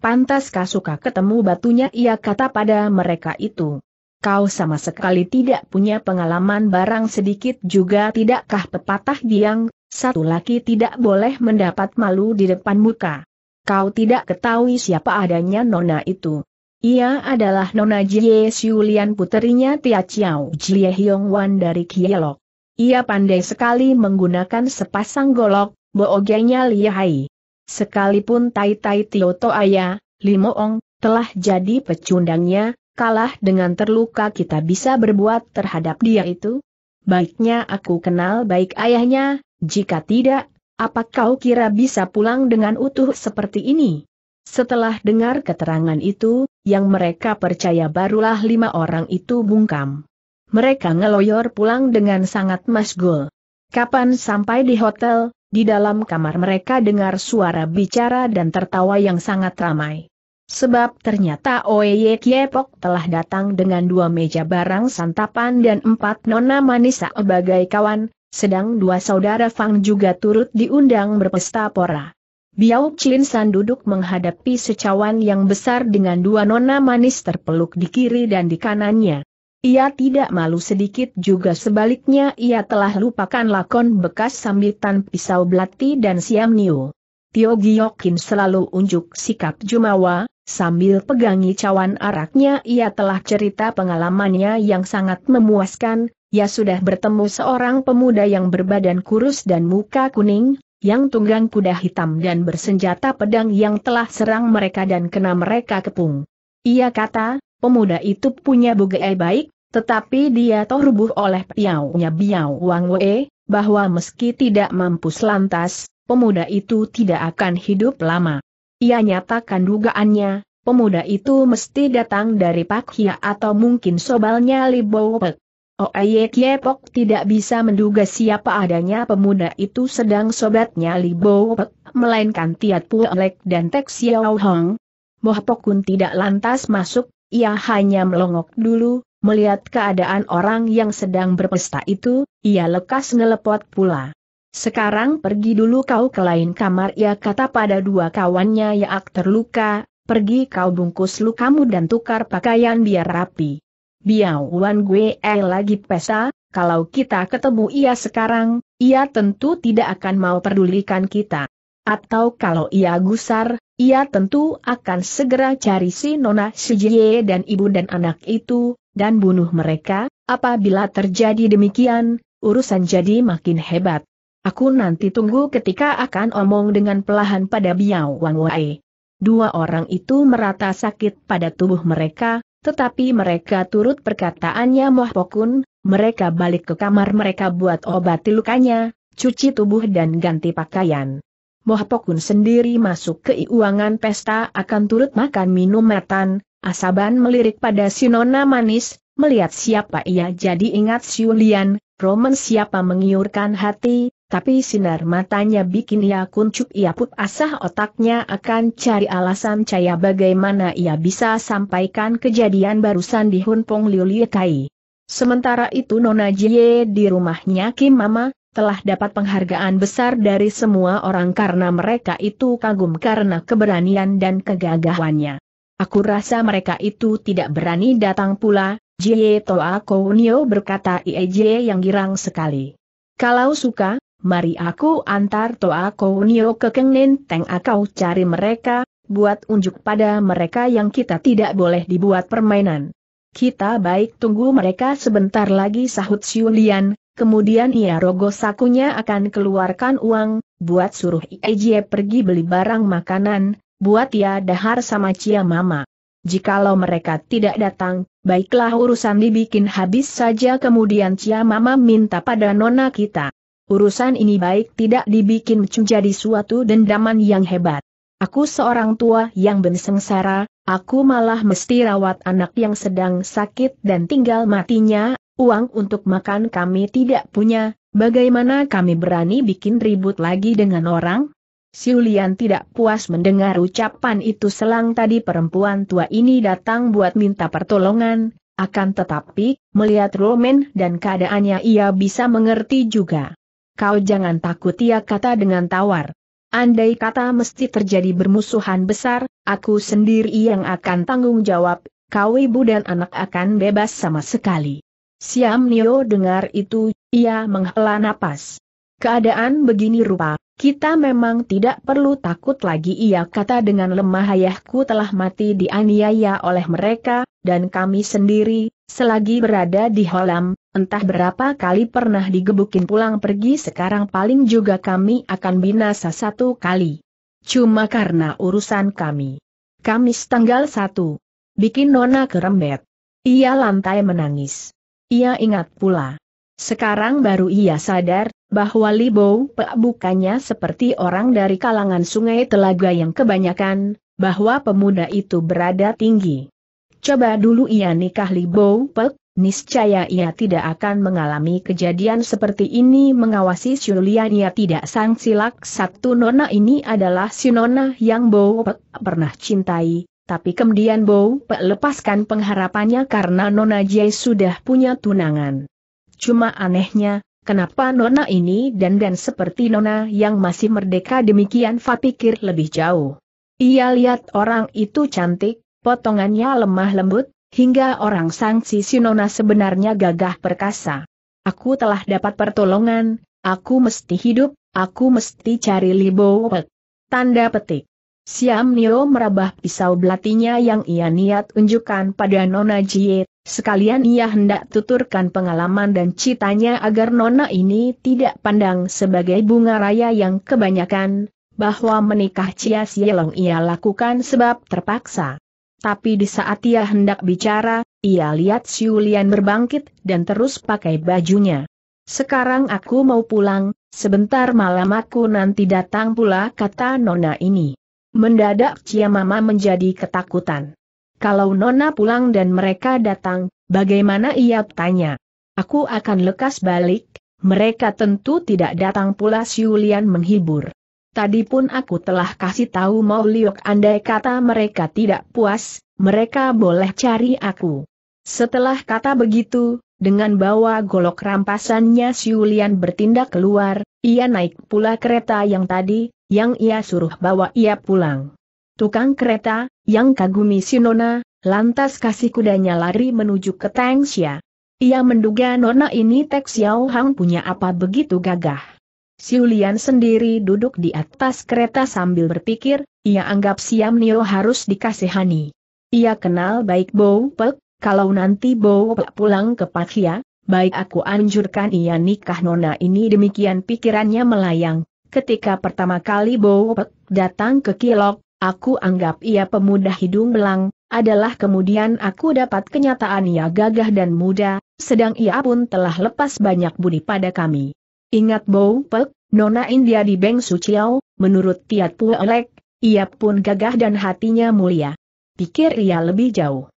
Pantas suka ketemu batunya ia kata pada mereka itu. Kau sama sekali tidak punya pengalaman barang sedikit juga tidakkah pepatah diang? satu laki tidak boleh mendapat malu di depan muka. Kau tidak ketahui siapa adanya nona itu. Ia adalah Nona Jie Xiulian puterinya Tia Chiao Jie Hyong Wan dari Kielok. Ia pandai sekali menggunakan sepasang golok, boogenya lihai. Sekalipun Tai Tai Tio Toaya, Limoong, telah jadi pecundangnya, kalah dengan terluka kita bisa berbuat terhadap dia itu? Baiknya aku kenal baik ayahnya, jika tidak, apa kau kira bisa pulang dengan utuh seperti ini? Setelah dengar keterangan itu, yang mereka percaya barulah lima orang itu bungkam. Mereka ngeloyor pulang dengan sangat masgul. Kapan sampai di hotel, di dalam kamar mereka dengar suara bicara dan tertawa yang sangat ramai. Sebab ternyata Oye Kiepok telah datang dengan dua meja barang santapan dan empat nona manis sebagai kawan, sedang dua saudara Fang juga turut diundang berpesta pora. Biao Chin San duduk menghadapi secawan yang besar dengan dua nona manis terpeluk di kiri dan di kanannya. Ia tidak malu sedikit juga sebaliknya ia telah lupakan lakon bekas sambitan pisau belati dan siam niu. Tio Giokin selalu unjuk sikap jumawa, sambil pegangi cawan araknya ia telah cerita pengalamannya yang sangat memuaskan, ia sudah bertemu seorang pemuda yang berbadan kurus dan muka kuning, yang tunggang kuda hitam dan bersenjata pedang yang telah serang mereka dan kena mereka kepung. Ia kata, pemuda itu punya bugai baik, tetapi dia toh rubuh oleh piaunya biau Wang Wei, bahwa meski tidak mampu lantas, pemuda itu tidak akan hidup lama. Ia nyatakan dugaannya, pemuda itu mesti datang dari Pak Hia atau mungkin sobalnya Libo Oayek oh, Yepok tidak bisa menduga siapa adanya pemuda itu sedang sobatnya Li Bo Pek, melainkan Tiat Puelek dan Tek Xiao Hong. Bohpok pun tidak lantas masuk, ia hanya melongok dulu, melihat keadaan orang yang sedang berpesta itu, ia lekas ngelepot pula. Sekarang pergi dulu kau ke lain kamar ia kata pada dua kawannya yang terluka, pergi kau bungkus lukamu dan tukar pakaian biar rapi. Biao Wan Gue eh, lagi pesa, kalau kita ketemu ia sekarang, ia tentu tidak akan mau pedulikan kita. Atau kalau ia gusar, ia tentu akan segera cari si Nona Sijie dan ibu dan anak itu, dan bunuh mereka, apabila terjadi demikian, urusan jadi makin hebat. Aku nanti tunggu ketika akan omong dengan pelahan pada Biao Wang Wei. Dua orang itu merata sakit pada tubuh mereka, tetapi mereka turut perkataannya Moh Pokun, mereka balik ke kamar mereka buat obati lukanya, cuci tubuh dan ganti pakaian. Moh Pokun sendiri masuk ke iuangan pesta akan turut makan minum matan, Asaban melirik pada Sinona manis, melihat siapa ia jadi ingat Siulian, Roman siapa mengiurkan hati, tapi sinar matanya bikin ia kuncup ia put asah otaknya akan cari alasan caya bagaimana ia bisa sampaikan kejadian barusan di Hunpong Liu Kai. Sementara itu Nona Jie di rumahnya Kim Mama, telah dapat penghargaan besar dari semua orang karena mereka itu kagum karena keberanian dan kegagahannya. Aku rasa mereka itu tidak berani datang pula, Jie Toa Kounio berkata Ie Jie yang girang sekali. Kalau suka, mari aku antar Toa Kounio ke Kengnen Teng akau cari mereka, buat unjuk pada mereka yang kita tidak boleh dibuat permainan. Kita baik tunggu mereka sebentar lagi sahut Siulian, kemudian ia rogo sakunya akan keluarkan uang, buat suruh Iejie pergi beli barang makanan, buat ia dahar sama Cia Mama. Jikalau mereka tidak datang, baiklah urusan dibikin habis saja kemudian Cia Mama minta pada nona kita. Urusan ini baik tidak dibikin menjadi suatu dendaman yang hebat. Aku seorang tua yang bersengsara, aku malah mesti rawat anak yang sedang sakit dan tinggal matinya, uang untuk makan kami tidak punya, bagaimana kami berani bikin ribut lagi dengan orang? Siulian tidak puas mendengar ucapan itu selang tadi perempuan tua ini datang buat minta pertolongan, akan tetapi, melihat Roman dan keadaannya ia bisa mengerti juga kau jangan takut ia kata dengan tawar. Andai kata mesti terjadi bermusuhan besar, aku sendiri yang akan tanggung jawab, kau ibu dan anak akan bebas sama sekali. Siam Nio dengar itu, ia menghela napas. Keadaan begini rupa, kita memang tidak perlu takut lagi ia kata dengan lemah ayahku telah mati dianiaya oleh mereka, dan kami sendiri, selagi berada di Holam, entah berapa kali pernah digebukin pulang pergi sekarang paling juga kami akan binasa satu kali. Cuma karena urusan kami. Kamis tanggal satu, Bikin Nona kerembet. Ia lantai menangis. Ia ingat pula. Sekarang baru ia sadar, bahwa Libo Pek bukannya seperti orang dari kalangan sungai telaga yang kebanyakan, bahwa pemuda itu berada tinggi. Coba dulu ia nikah Libo Pek, niscaya ia tidak akan mengalami kejadian seperti ini mengawasi Julian ia tidak sang silak satu nona ini adalah si nona yang Bo Pek pernah cintai, tapi kemudian Bo Pek lepaskan pengharapannya karena nona Jai sudah punya tunangan. Cuma anehnya, Kenapa nona ini dan dan seperti nona yang masih merdeka demikian Fa pikir lebih jauh. Ia lihat orang itu cantik, potongannya lemah lembut, hingga orang sangsi si nona sebenarnya gagah perkasa. Aku telah dapat pertolongan, aku mesti hidup, aku mesti cari libur. Tanda petik. Siam Nio merabah pisau belatinya yang ia niat unjukkan pada Nona Jiet. Sekalian ia hendak tuturkan pengalaman dan citanya agar nona ini tidak pandang sebagai bunga raya yang kebanyakan, bahwa menikah Cia Sielong ia lakukan sebab terpaksa. Tapi di saat ia hendak bicara, ia lihat Siulian berbangkit dan terus pakai bajunya. Sekarang aku mau pulang, sebentar malam aku nanti datang pula kata nona ini. Mendadak Cia Mama menjadi ketakutan. Kalau Nona pulang dan mereka datang, bagaimana ia tanya? Aku akan lekas balik, mereka tentu tidak datang pula Siulian menghibur. Tadi pun aku telah kasih tahu mau liuk andai kata mereka tidak puas, mereka boleh cari aku. Setelah kata begitu, dengan bawa golok rampasannya Siulian bertindak keluar, ia naik pula kereta yang tadi, yang ia suruh bawa ia pulang. Tukang kereta, yang kagumi si Nona, lantas kasih kudanya lari menuju ke Xia. Ia menduga Nona ini Tek Xiao Hang punya apa begitu gagah. Si Siulian sendiri duduk di atas kereta sambil berpikir, ia anggap Siam Nio harus dikasihani. Ia kenal baik Bow Pek, kalau nanti Bow Pek pulang ke Pakia, baik aku anjurkan ia nikah Nona ini demikian pikirannya melayang. Ketika pertama kali Bow Pek datang ke Kilok, Aku anggap ia pemuda hidung belang, adalah kemudian aku dapat kenyataan ia gagah dan muda, sedang ia pun telah lepas banyak budi pada kami. Ingat Bow Pek, Nona India di Beng Suciau, menurut Tiat Puelek, ia pun gagah dan hatinya mulia. Pikir ia lebih jauh.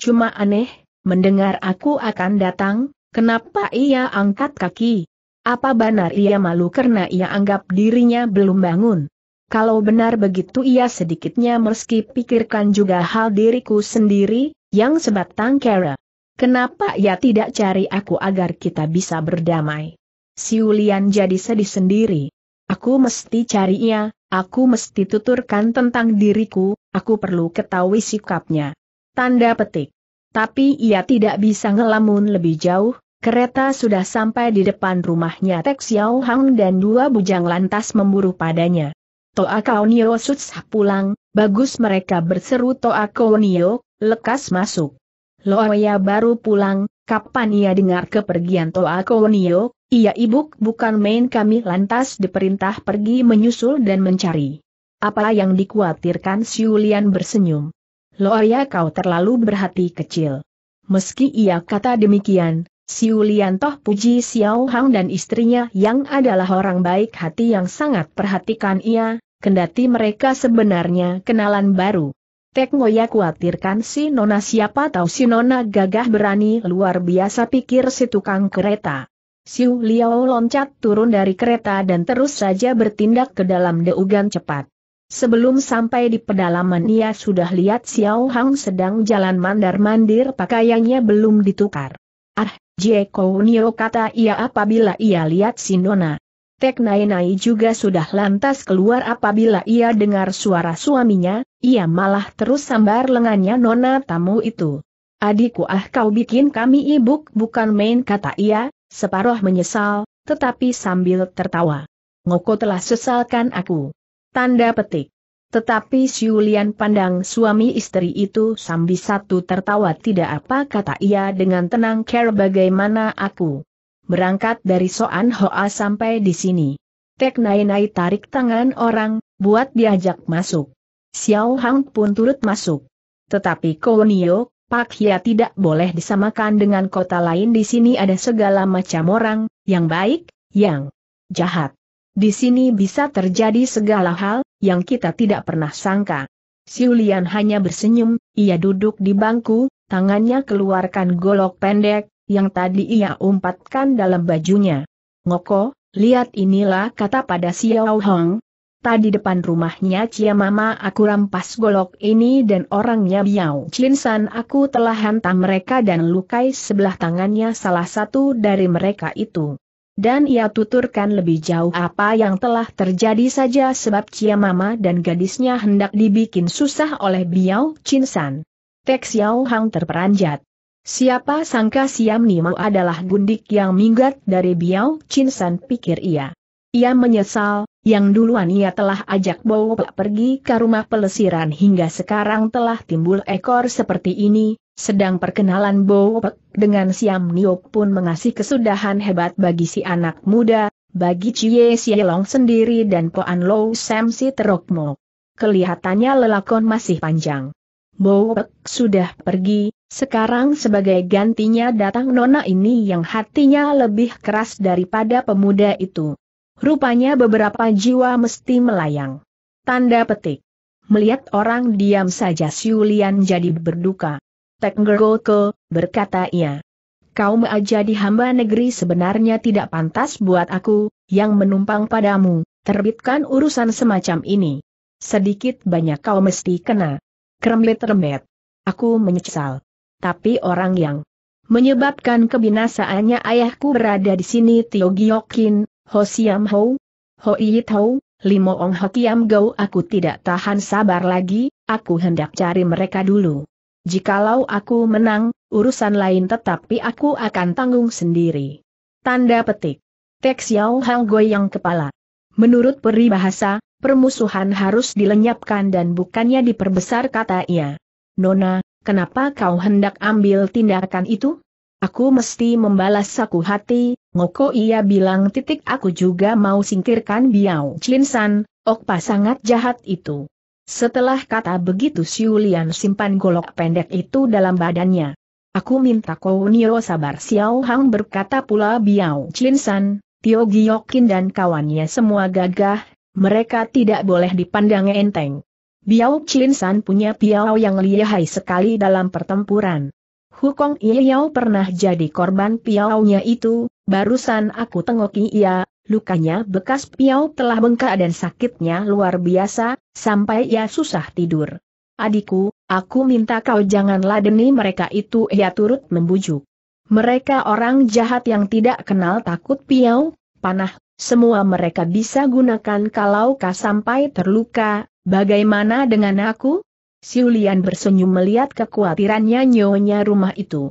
Cuma aneh, mendengar aku akan datang, kenapa ia angkat kaki? Apa benar ia malu karena ia anggap dirinya belum bangun? Kalau benar begitu ia sedikitnya meski pikirkan juga hal diriku sendiri, yang sebatang kera. Kenapa ia tidak cari aku agar kita bisa berdamai? Siulian jadi sedih sendiri. Aku mesti cari ia, aku mesti tuturkan tentang diriku, aku perlu ketahui sikapnya. Tanda petik. Tapi ia tidak bisa ngelamun lebih jauh, Kereta sudah sampai di depan rumahnya Tek Xiao Hang dan dua bujang lantas memburu padanya. Toa Kaonio susah pulang, bagus mereka berseru Toa Kaonio, lekas masuk. Loaya baru pulang, kapan ia dengar kepergian Toa Kaonio, ia ibu bukan main kami lantas diperintah pergi menyusul dan mencari. Apa yang dikhawatirkan Siulian bersenyum. Loaya kau terlalu berhati kecil. Meski ia kata demikian, Siu Toh puji Xiao Hang dan istrinya yang adalah orang baik hati yang sangat perhatikan ia, kendati mereka sebenarnya kenalan baru. Tek Ngoya khawatirkan si Nona siapa tahu si Nona gagah berani luar biasa pikir si tukang kereta. Siu Liao loncat turun dari kereta dan terus saja bertindak ke dalam deugan cepat. Sebelum sampai di pedalaman ia sudah lihat Xiao Hang sedang jalan mandar-mandir pakaiannya belum ditukar. Jeko Nio kata ia apabila ia lihat si Nona. Tek Nai juga sudah lantas keluar apabila ia dengar suara suaminya, ia malah terus sambar lengannya Nona tamu itu. Adikku ah kau bikin kami ibuk bukan main kata ia, separuh menyesal, tetapi sambil tertawa. Ngoko telah sesalkan aku. Tanda petik. Tetapi Siulian pandang suami istri itu sambil satu tertawa tidak apa kata ia dengan tenang care bagaimana aku. Berangkat dari Soan Hoa sampai di sini. Tek Nai Nai tarik tangan orang, buat diajak masuk. Xiao Hang pun turut masuk. Tetapi Kounio, Pak Hia tidak boleh disamakan dengan kota lain di sini ada segala macam orang, yang baik, yang jahat. Di sini bisa terjadi segala hal, yang kita tidak pernah sangka. Siulian hanya bersenyum, ia duduk di bangku, tangannya keluarkan golok pendek, yang tadi ia umpatkan dalam bajunya. Ngoko, lihat inilah kata pada Xiao Hong. Tadi depan rumahnya Cia Mama aku rampas golok ini dan orangnya Biao Chinsan aku telah hantam mereka dan lukai sebelah tangannya salah satu dari mereka itu. Dan ia tuturkan lebih jauh apa yang telah terjadi saja sebab Cia Mama dan gadisnya hendak dibikin susah oleh Biao Chinsan. Tek Xiao Hang terperanjat. Siapa sangka Siam Nima adalah gundik yang minggat dari Biao Chinsan pikir ia. Ia menyesal, yang duluan ia telah ajak Bowo pergi ke rumah pelesiran hingga sekarang telah timbul ekor seperti ini, sedang perkenalan Bo dengan Siam Niok pun mengasih kesudahan hebat bagi si anak muda, bagi Chie Sielong sendiri dan Poan Low Sam si Terokmo. Kelihatannya lelakon masih panjang. Bo sudah pergi, sekarang sebagai gantinya datang nona ini yang hatinya lebih keras daripada pemuda itu. Rupanya beberapa jiwa mesti melayang. Tanda petik. Melihat orang diam saja Siulian jadi berduka. Tekngergolko, berkata ia. Kau di hamba negeri sebenarnya tidak pantas buat aku, yang menumpang padamu, terbitkan urusan semacam ini. Sedikit banyak kau mesti kena. Kremlet-remet. Aku menyesal. Tapi orang yang menyebabkan kebinasaannya ayahku berada di sini Tio Giyokin, Ho Siam Ho, Ho Yi Ho, Limo Ong Ho Kiam Gau aku tidak tahan sabar lagi, aku hendak cari mereka dulu. Jikalau aku menang, urusan lain tetapi aku akan tanggung sendiri. Tanda petik. Teks Xiao Hang goyang kepala. Menurut peribahasa, permusuhan harus dilenyapkan dan bukannya diperbesar kata ia. Nona, kenapa kau hendak ambil tindakan itu? Aku mesti membalas saku hati, ngoko ia bilang titik aku juga mau singkirkan Biao Chin San, sangat jahat itu. Setelah kata begitu Siulian simpan golok pendek itu dalam badannya. Aku minta kau Niro sabar Xiao Hang berkata pula Biao Chin San, Tio Giokin dan kawannya semua gagah, mereka tidak boleh dipandang enteng. Biao Chin San punya piau yang lihai sekali dalam pertempuran. Hukong Yao pernah jadi korban Piao-nya itu, barusan aku tengoki ia, lukanya bekas piau telah bengkak dan sakitnya luar biasa, sampai ia susah tidur. Adikku, aku minta kau jangan ladeni mereka itu ia turut membujuk. Mereka orang jahat yang tidak kenal takut piau, panah, semua mereka bisa gunakan kalau kau sampai terluka, bagaimana dengan aku? Siulian bersenyum melihat kekhawatirannya nyonya rumah itu.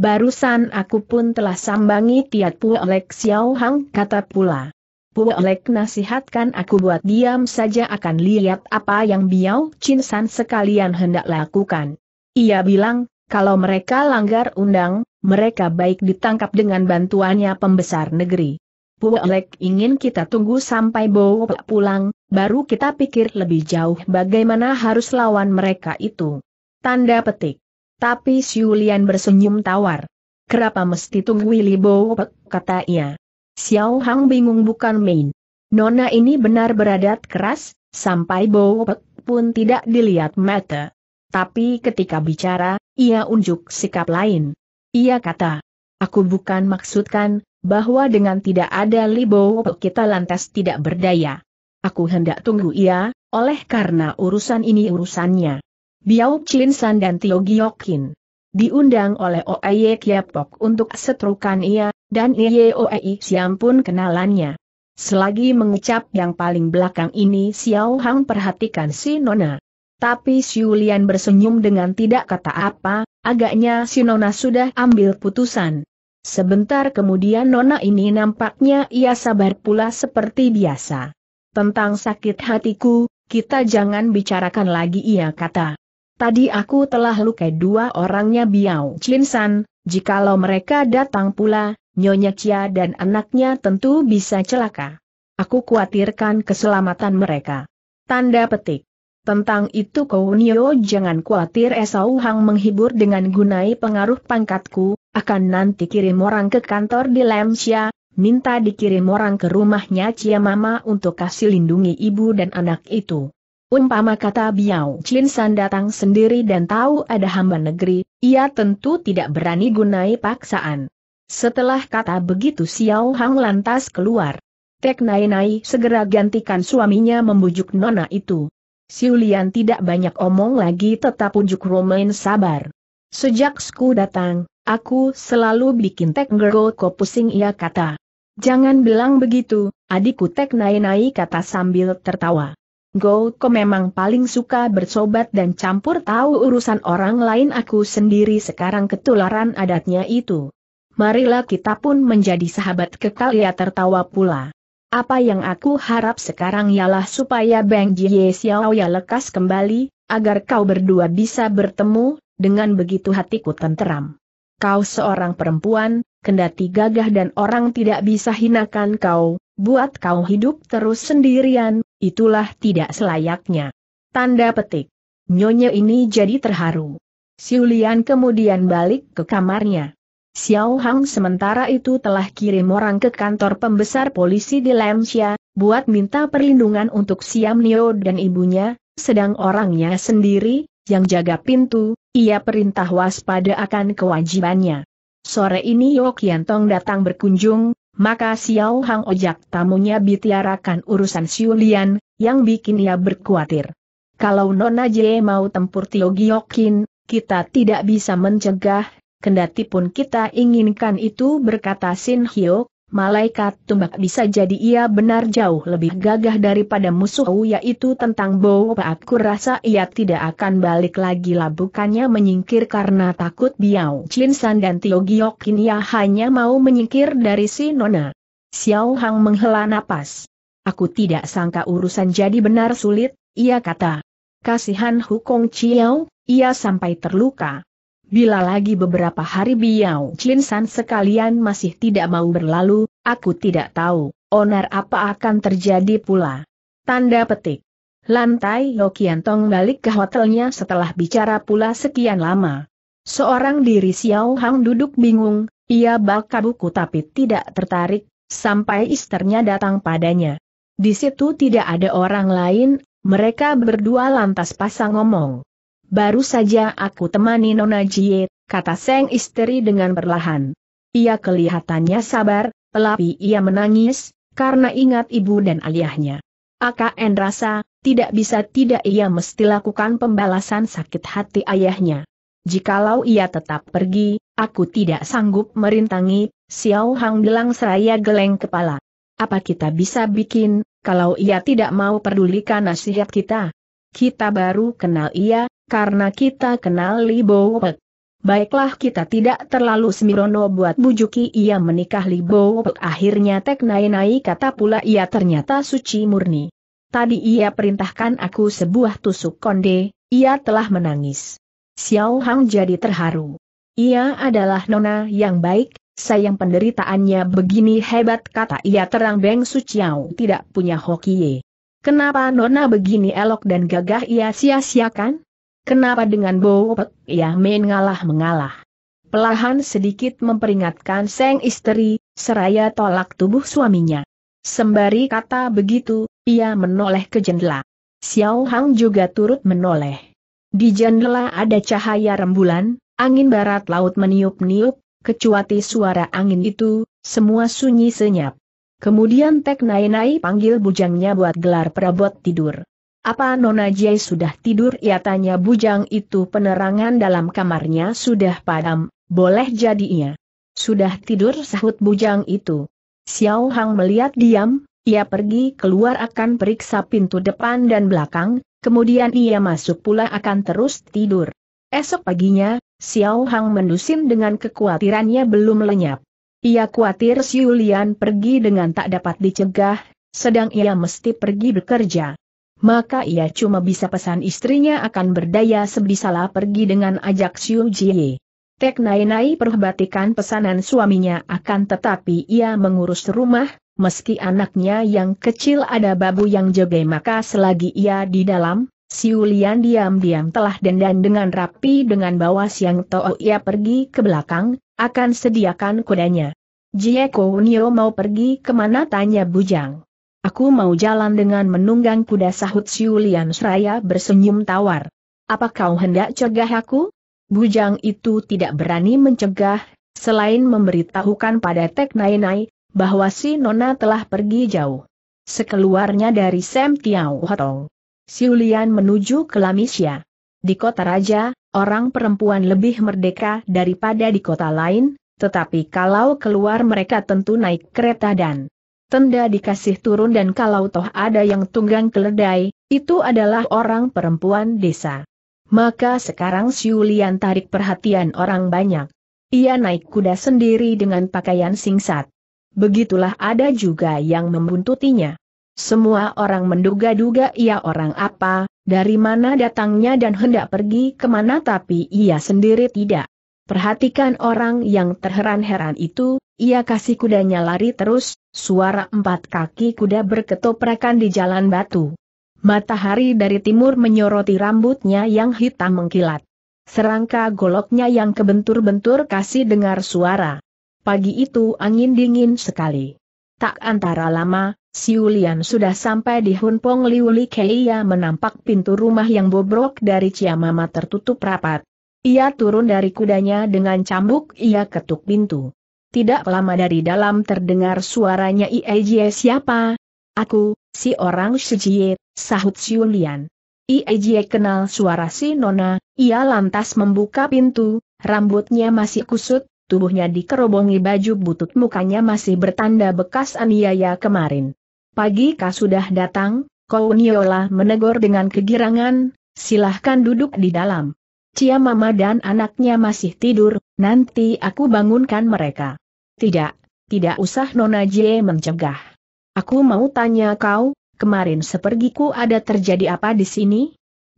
Barusan aku pun telah sambangi Tiat Puolek Xiao Hang, kata pula. Puolek nasihatkan aku buat diam saja akan lihat apa yang Biao Chin San sekalian hendak lakukan. Ia bilang, kalau mereka langgar undang, mereka baik ditangkap dengan bantuannya pembesar negeri. Puolek ingin kita tunggu sampai Bowo pulang, baru kita pikir lebih jauh bagaimana harus lawan mereka itu. Tanda petik. Tapi Siulian bersenyum tawar. Kenapa mesti tunggu Libo kata ia. Xiao Hang bingung bukan main. Nona ini benar beradat keras, sampai Bowek pun tidak dilihat mata. Tapi ketika bicara, ia unjuk sikap lain. Ia kata, aku bukan maksudkan, bahwa dengan tidak ada Libo kita lantas tidak berdaya. Aku hendak tunggu ia, oleh karena urusan ini urusannya. Biao Chin San dan Tio Giokin. Diundang oleh Oeye Kiepok untuk setrukan ia, dan Iye Oei Siam pun kenalannya. Selagi mengucap yang paling belakang ini Xiao Hang perhatikan si Nona. Tapi si Yulian bersenyum dengan tidak kata apa, agaknya si Nona sudah ambil putusan. Sebentar kemudian Nona ini nampaknya ia sabar pula seperti biasa. Tentang sakit hatiku, kita jangan bicarakan lagi ia kata. Tadi aku telah lukai dua orangnya Biao Chin San, jikalau mereka datang pula, Nyonya Chia dan anaknya tentu bisa celaka. Aku khawatirkan keselamatan mereka. Tanda petik. Tentang itu Nio jangan khawatir Esau Hang menghibur dengan gunai pengaruh pangkatku, akan nanti kirim orang ke kantor di Lemsia, minta dikirim orang ke rumahnya Cia Mama untuk kasih lindungi ibu dan anak itu. Umpama kata Biao Chin San datang sendiri dan tahu ada hamba negeri, ia tentu tidak berani gunai paksaan. Setelah kata begitu Xiao Hang lantas keluar. Tek Nai Nai segera gantikan suaminya membujuk nona itu. Siulian tidak banyak omong lagi tetap unjuk Romain sabar. Sejak Sku datang, aku selalu bikin Tek ko pusing ia kata. Jangan bilang begitu, adikku Tek Nai Nai kata sambil tertawa ko memang paling suka bersobat dan campur tahu urusan orang lain aku sendiri sekarang ketularan adatnya itu. Marilah kita pun menjadi sahabat kekal ya tertawa pula. Apa yang aku harap sekarang ialah supaya Bang Jie Xiao ya lekas kembali, agar kau berdua bisa bertemu, dengan begitu hatiku tenteram. Kau seorang perempuan, kendati gagah dan orang tidak bisa hinakan kau, buat kau hidup terus sendirian, itulah tidak selayaknya. Tanda petik. Nyonya ini jadi terharu. Siulian kemudian balik ke kamarnya. Xiao Hang sementara itu telah kirim orang ke kantor pembesar polisi di Lemsia, buat minta perlindungan untuk Siam Nio dan ibunya, sedang orangnya sendiri, yang jaga pintu, ia perintah waspada akan kewajibannya. Sore ini Yoke Yantong datang berkunjung, maka Xiao Hang Ojak tamunya bitiarakan urusan Xiu Lian, yang bikin ia berkhawatir. Kalau Nona Jie mau tempur Tio Giokin, kita tidak bisa mencegah, kendati pun kita inginkan itu berkata Sin Hyo, malaikat tumbak bisa jadi ia benar jauh lebih gagah daripada musuh yaitu tentang Bo Aku rasa ia tidak akan balik lagi lah bukannya menyingkir karena takut Biao Chin San dan Tio Giokin ia hanya mau menyingkir dari si Nona. Xiao Hang menghela napas. Aku tidak sangka urusan jadi benar sulit, ia kata. Kasihan Hukong Chiao, ia sampai terluka. Bila lagi beberapa hari Biao Chin San sekalian masih tidak mau berlalu, aku tidak tahu, onar apa akan terjadi pula. Tanda petik. Lantai Yokian Tong balik ke hotelnya setelah bicara pula sekian lama. Seorang diri Xiao Hang duduk bingung, ia baca buku tapi tidak tertarik, sampai Isternya datang padanya. Di situ tidak ada orang lain, mereka berdua lantas pasang ngomong. Baru saja aku temani Nona Jie, kata Seng istri dengan perlahan. Ia kelihatannya sabar, tetapi ia menangis, karena ingat ibu dan ayahnya. AKN rasa, tidak bisa tidak ia mesti lakukan pembalasan sakit hati ayahnya. Jikalau ia tetap pergi, aku tidak sanggup merintangi, Xiao Hang bilang seraya geleng kepala. Apa kita bisa bikin, kalau ia tidak mau pedulikan nasihat kita? Kita baru kenal ia, karena kita kenal Li Bowek. Baiklah kita tidak terlalu semirono buat bujuki ia menikah Li Bowek. Akhirnya Tek Nai Nai kata pula ia ternyata suci murni. Tadi ia perintahkan aku sebuah tusuk konde, ia telah menangis. Xiao Hang jadi terharu. Ia adalah nona yang baik, sayang penderitaannya begini hebat kata ia terang Beng Suciao tidak punya hoki Kenapa nona begini elok dan gagah ia sia-siakan? Kenapa dengan Bo Ya, main ngalah-mengalah? Pelahan sedikit memperingatkan sang istri, seraya tolak tubuh suaminya. Sembari kata begitu, ia menoleh ke jendela. Xiao Hang juga turut menoleh. Di jendela ada cahaya rembulan, angin barat laut meniup-niup, kecuati suara angin itu, semua sunyi senyap. Kemudian Tek Nai Nai panggil bujangnya buat gelar perabot tidur. Apa Nona Jai sudah tidur? Ia tanya bujang itu penerangan dalam kamarnya sudah padam, boleh jadinya. Sudah tidur sahut bujang itu. Xiao Hang melihat diam, ia pergi keluar akan periksa pintu depan dan belakang, kemudian ia masuk pula akan terus tidur. Esok paginya, Xiao Hang mendusin dengan kekhawatirannya belum lenyap. Ia khawatir Lian pergi dengan tak dapat dicegah, sedang ia mesti pergi bekerja maka ia cuma bisa pesan istrinya akan berdaya sebisalah pergi dengan ajak Xiu Jie. Tek Nai-Nai perhatikan pesanan suaminya akan tetapi ia mengurus rumah, meski anaknya yang kecil ada babu yang jaga maka selagi ia di dalam, Xiu Lian diam-diam telah dendan dengan rapi dengan bawa siang Too ia pergi ke belakang, akan sediakan kudanya. Jie Kounio mau pergi kemana tanya Bujang. Aku mau jalan dengan menunggang kuda sahut Siulian Seraya bersenyum tawar. Apa kau hendak cegah aku? Bujang itu tidak berani mencegah, selain memberitahukan pada Tek Nai bahwa si Nona telah pergi jauh. Sekeluarnya dari Sem Tiao Hotong. Siulian menuju ke Lamisia. Di kota raja, orang perempuan lebih merdeka daripada di kota lain, tetapi kalau keluar mereka tentu naik kereta dan tenda dikasih turun dan kalau toh ada yang tunggang keledai, itu adalah orang perempuan desa. Maka sekarang Siulian tarik perhatian orang banyak. Ia naik kuda sendiri dengan pakaian singkat. Begitulah ada juga yang membuntutinya. Semua orang menduga-duga ia orang apa, dari mana datangnya dan hendak pergi kemana tapi ia sendiri tidak Perhatikan orang yang terheran-heran itu, ia kasih kudanya lari terus, suara empat kaki kuda berketoprakan di jalan batu. Matahari dari timur menyoroti rambutnya yang hitam mengkilat. Serangka goloknya yang kebentur-bentur kasih dengar suara. Pagi itu angin dingin sekali. Tak antara lama, Siulian sudah sampai di Hunpong Liuli Keia menampak pintu rumah yang bobrok dari Ciamama tertutup rapat. Ia turun dari kudanya dengan cambuk ia ketuk pintu. Tidak lama dari dalam terdengar suaranya Iejie siapa? Aku, si orang Shijie, sahut Siulian. Lian. Iejie kenal suara si Nona, ia lantas membuka pintu, rambutnya masih kusut, tubuhnya dikerobongi baju butut mukanya masih bertanda bekas aniaya kemarin. Pagi kah sudah datang, Kouniola menegur dengan kegirangan, silahkan duduk di dalam. Cia Mama dan anaknya masih tidur, nanti aku bangunkan mereka. Tidak, tidak usah Nona Jie mencegah. Aku mau tanya kau, kemarin sepergiku ada terjadi apa di sini?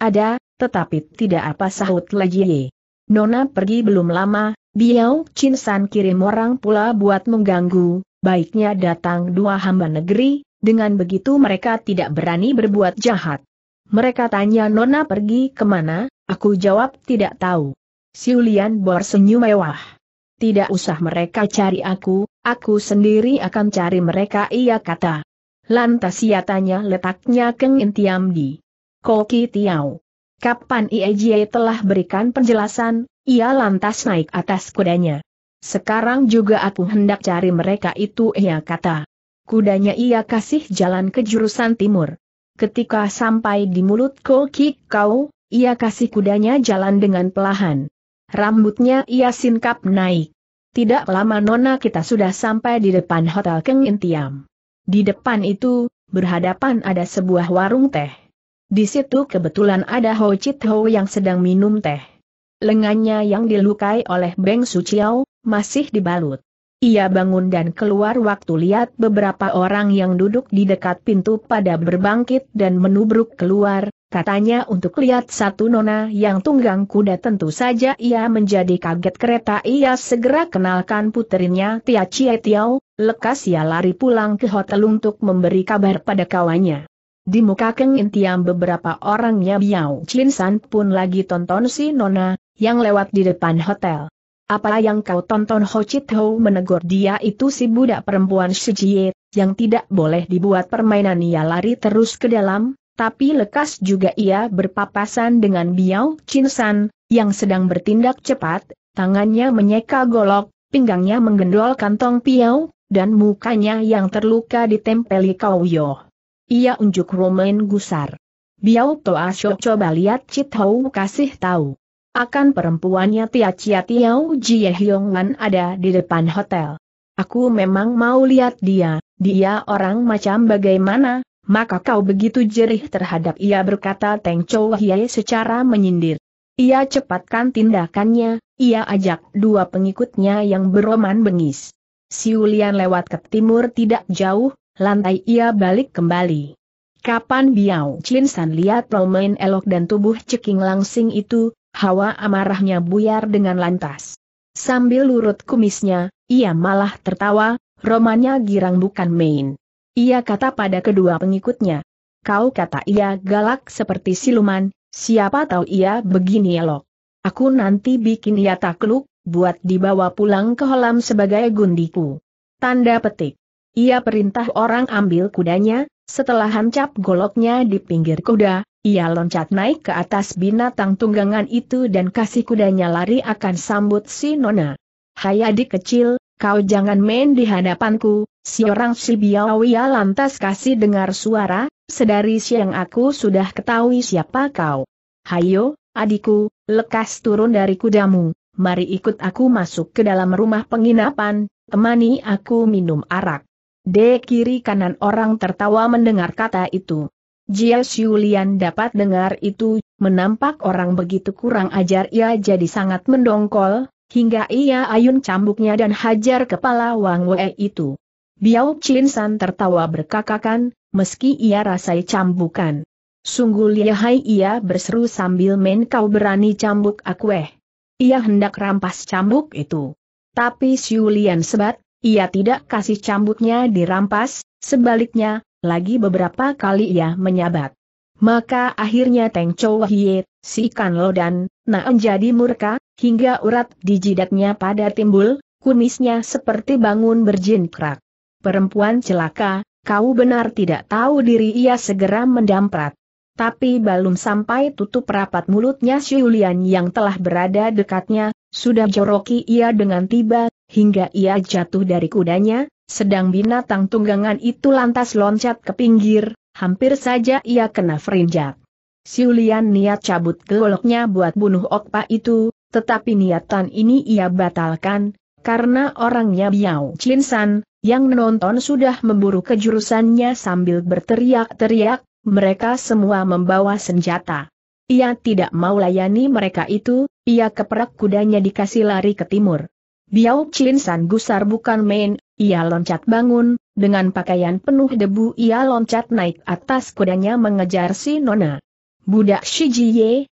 Ada, tetapi tidak apa sahut Jie. Nona pergi belum lama, Biao Chin kirim orang pula buat mengganggu, baiknya datang dua hamba negeri, dengan begitu mereka tidak berani berbuat jahat. Mereka tanya Nona pergi kemana, Aku jawab tidak tahu. Siulian Bor senyum mewah. Tidak usah mereka cari aku, aku sendiri akan cari mereka ia kata. Lantas ia tanya letaknya Keng Intiam di Koki Tiau. Kapan Ie Jie telah berikan penjelasan, ia lantas naik atas kudanya. Sekarang juga aku hendak cari mereka itu ia kata. Kudanya ia kasih jalan ke jurusan timur. Ketika sampai di mulut Koki Kau, ia kasih kudanya jalan dengan pelahan. Rambutnya ia singkap naik. Tidak lama Nona kita sudah sampai di depan Hotel Keng Intiam. Di depan itu, berhadapan ada sebuah warung teh. Di situ kebetulan ada Ho Chit Ho yang sedang minum teh. Lengannya yang dilukai oleh Beng Chiao, masih dibalut. Ia bangun dan keluar waktu lihat beberapa orang yang duduk di dekat pintu pada berbangkit dan menubruk keluar, Katanya untuk lihat satu nona yang tunggang kuda tentu saja ia menjadi kaget kereta ia segera kenalkan puterinya Tia Chie Tiao, lekas ia lari pulang ke hotel untuk memberi kabar pada kawannya. Di muka Keng Intiam beberapa orangnya Biao Chin San pun lagi tonton si nona, yang lewat di depan hotel. Apa yang kau tonton Ho Chit Ho menegur dia itu si budak perempuan Shijie, yang tidak boleh dibuat permainan ia lari terus ke dalam, tapi lekas juga ia berpapasan dengan Biao Chinsan, yang sedang bertindak cepat, tangannya menyeka golok, pinggangnya menggendol kantong Piao, dan mukanya yang terluka ditempeli Kauyo. Ia unjuk Roman gusar. Biao Toa Shok coba lihat Chit Hou kasih tahu. Akan perempuannya Tia Chia Tiao Jie Hyong ada di depan hotel. Aku memang mau lihat dia, dia orang macam bagaimana, maka kau begitu jerih terhadap ia berkata Teng Chou Hye secara menyindir. Ia cepatkan tindakannya, ia ajak dua pengikutnya yang beroman bengis. Siulian lewat ke timur tidak jauh, lantai ia balik kembali. Kapan Biao Chin San lihat romain elok dan tubuh ceking langsing itu, hawa amarahnya buyar dengan lantas. Sambil lurut kumisnya, ia malah tertawa, romannya girang bukan main. Ia kata pada kedua pengikutnya. Kau kata ia galak seperti siluman, siapa tahu ia begini ya elok. Aku nanti bikin ia takluk, buat dibawa pulang ke Holam sebagai gundiku. Tanda petik. Ia perintah orang ambil kudanya, setelah hancap goloknya di pinggir kuda, ia loncat naik ke atas binatang tunggangan itu dan kasih kudanya lari akan sambut si Nona. Hayadi kecil, kau jangan main di hadapanku, si orang si Biawia lantas kasih dengar suara, sedari siang aku sudah ketahui siapa kau. Hayo, adikku, lekas turun dari kudamu, mari ikut aku masuk ke dalam rumah penginapan, temani aku minum arak. De kiri kanan orang tertawa mendengar kata itu. Jia Xiulian dapat dengar itu, menampak orang begitu kurang ajar ia jadi sangat mendongkol, hingga ia ayun cambuknya dan hajar kepala Wang Wei itu. Biao Chin San tertawa berkakakan, meski ia rasai cambukan. Sungguh lihai ia berseru sambil men, kau berani cambuk aku eh. Ia hendak rampas cambuk itu. Tapi si Lian sebat, ia tidak kasih cambuknya dirampas, sebaliknya, lagi beberapa kali ia menyabat. Maka akhirnya Teng Chou Hie, si Kan Lo dan, menjadi jadi murka, hingga urat di jidatnya pada timbul, kumisnya seperti bangun krak. Perempuan celaka, kau benar tidak tahu diri ia segera mendamprat. Tapi belum sampai tutup rapat mulutnya Siulian yang telah berada dekatnya, sudah joroki ia dengan tiba, hingga ia jatuh dari kudanya, sedang binatang tunggangan itu lantas loncat ke pinggir, hampir saja ia kena frinjak. Siulian niat cabut goloknya buat bunuh Okpa itu, tetapi niatan ini ia batalkan, karena orangnya Biao Chinsan yang menonton sudah memburu kejurusannya sambil berteriak-teriak, mereka semua membawa senjata. Ia tidak mau layani mereka itu, ia keperak kudanya dikasih lari ke timur. Biao Chinsan gusar bukan main, ia loncat bangun, dengan pakaian penuh debu ia loncat naik atas kudanya mengejar si Nona. Budak Shi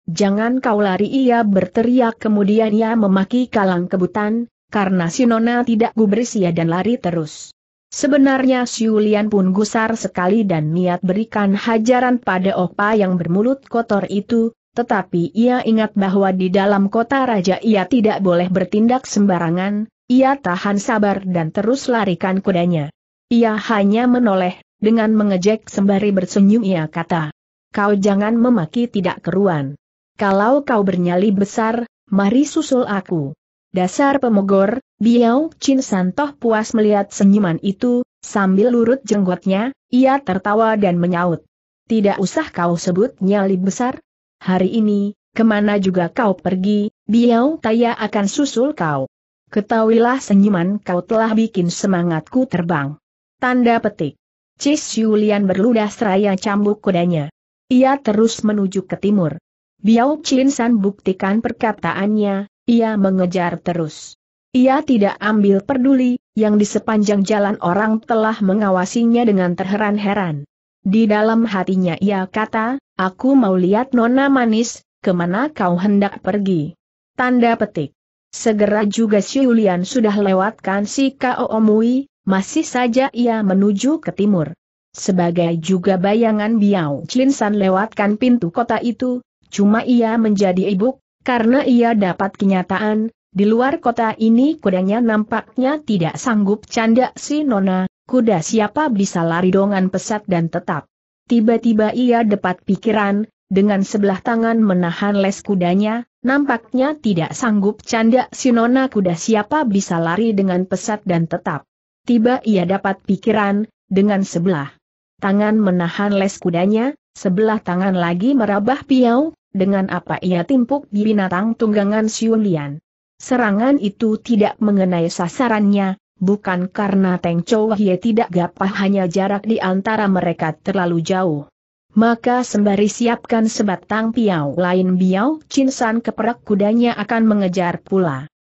Jangan kau lari ia berteriak kemudian ia memaki kalang kebutan, karena si Nona tidak gubris ia dan lari terus. Sebenarnya Siulian pun gusar sekali dan niat berikan hajaran pada Opa yang bermulut kotor itu, tetapi ia ingat bahwa di dalam kota raja ia tidak boleh bertindak sembarangan, ia tahan sabar dan terus larikan kudanya. Ia hanya menoleh, dengan mengejek sembari bersenyum ia kata, kau jangan memaki tidak keruan. Kalau kau bernyali besar, mari susul aku. Dasar pemogor, Biao Chin Santoh puas melihat senyuman itu, sambil lurut jenggotnya, ia tertawa dan menyaut. Tidak usah kau sebut nyali besar. Hari ini, kemana juga kau pergi, Biao Taya akan susul kau. Ketahuilah senyuman kau telah bikin semangatku terbang. Tanda petik. Cis Yulian berludah seraya cambuk kudanya. Ia terus menuju ke timur. Biao Chin San buktikan perkataannya, ia mengejar terus. Ia tidak ambil peduli, yang di sepanjang jalan orang telah mengawasinya dengan terheran-heran. Di dalam hatinya ia kata, aku mau lihat nona manis, kemana kau hendak pergi. Tanda petik. Segera juga Siulian sudah lewatkan si Kao Omui, masih saja ia menuju ke timur. Sebagai juga bayangan Biao Chin San lewatkan pintu kota itu, Cuma ia menjadi ibu, karena ia dapat kenyataan, di luar kota ini kudanya nampaknya tidak sanggup canda si Nona, kuda siapa bisa lari dongan pesat dan tetap. Tiba-tiba ia dapat pikiran, dengan sebelah tangan menahan les kudanya, nampaknya tidak sanggup canda si Nona kuda siapa bisa lari dengan pesat dan tetap. Tiba ia dapat pikiran, dengan sebelah tangan menahan les kudanya, sebelah tangan lagi merabah piau, dengan apa ia timpuk di binatang tunggangan Xiu Serangan itu tidak mengenai sasarannya, bukan karena Teng Chou tidak gapah hanya jarak di antara mereka terlalu jauh. Maka sembari siapkan sebatang piau lain biau Chin San keperak kudanya akan mengejar pula.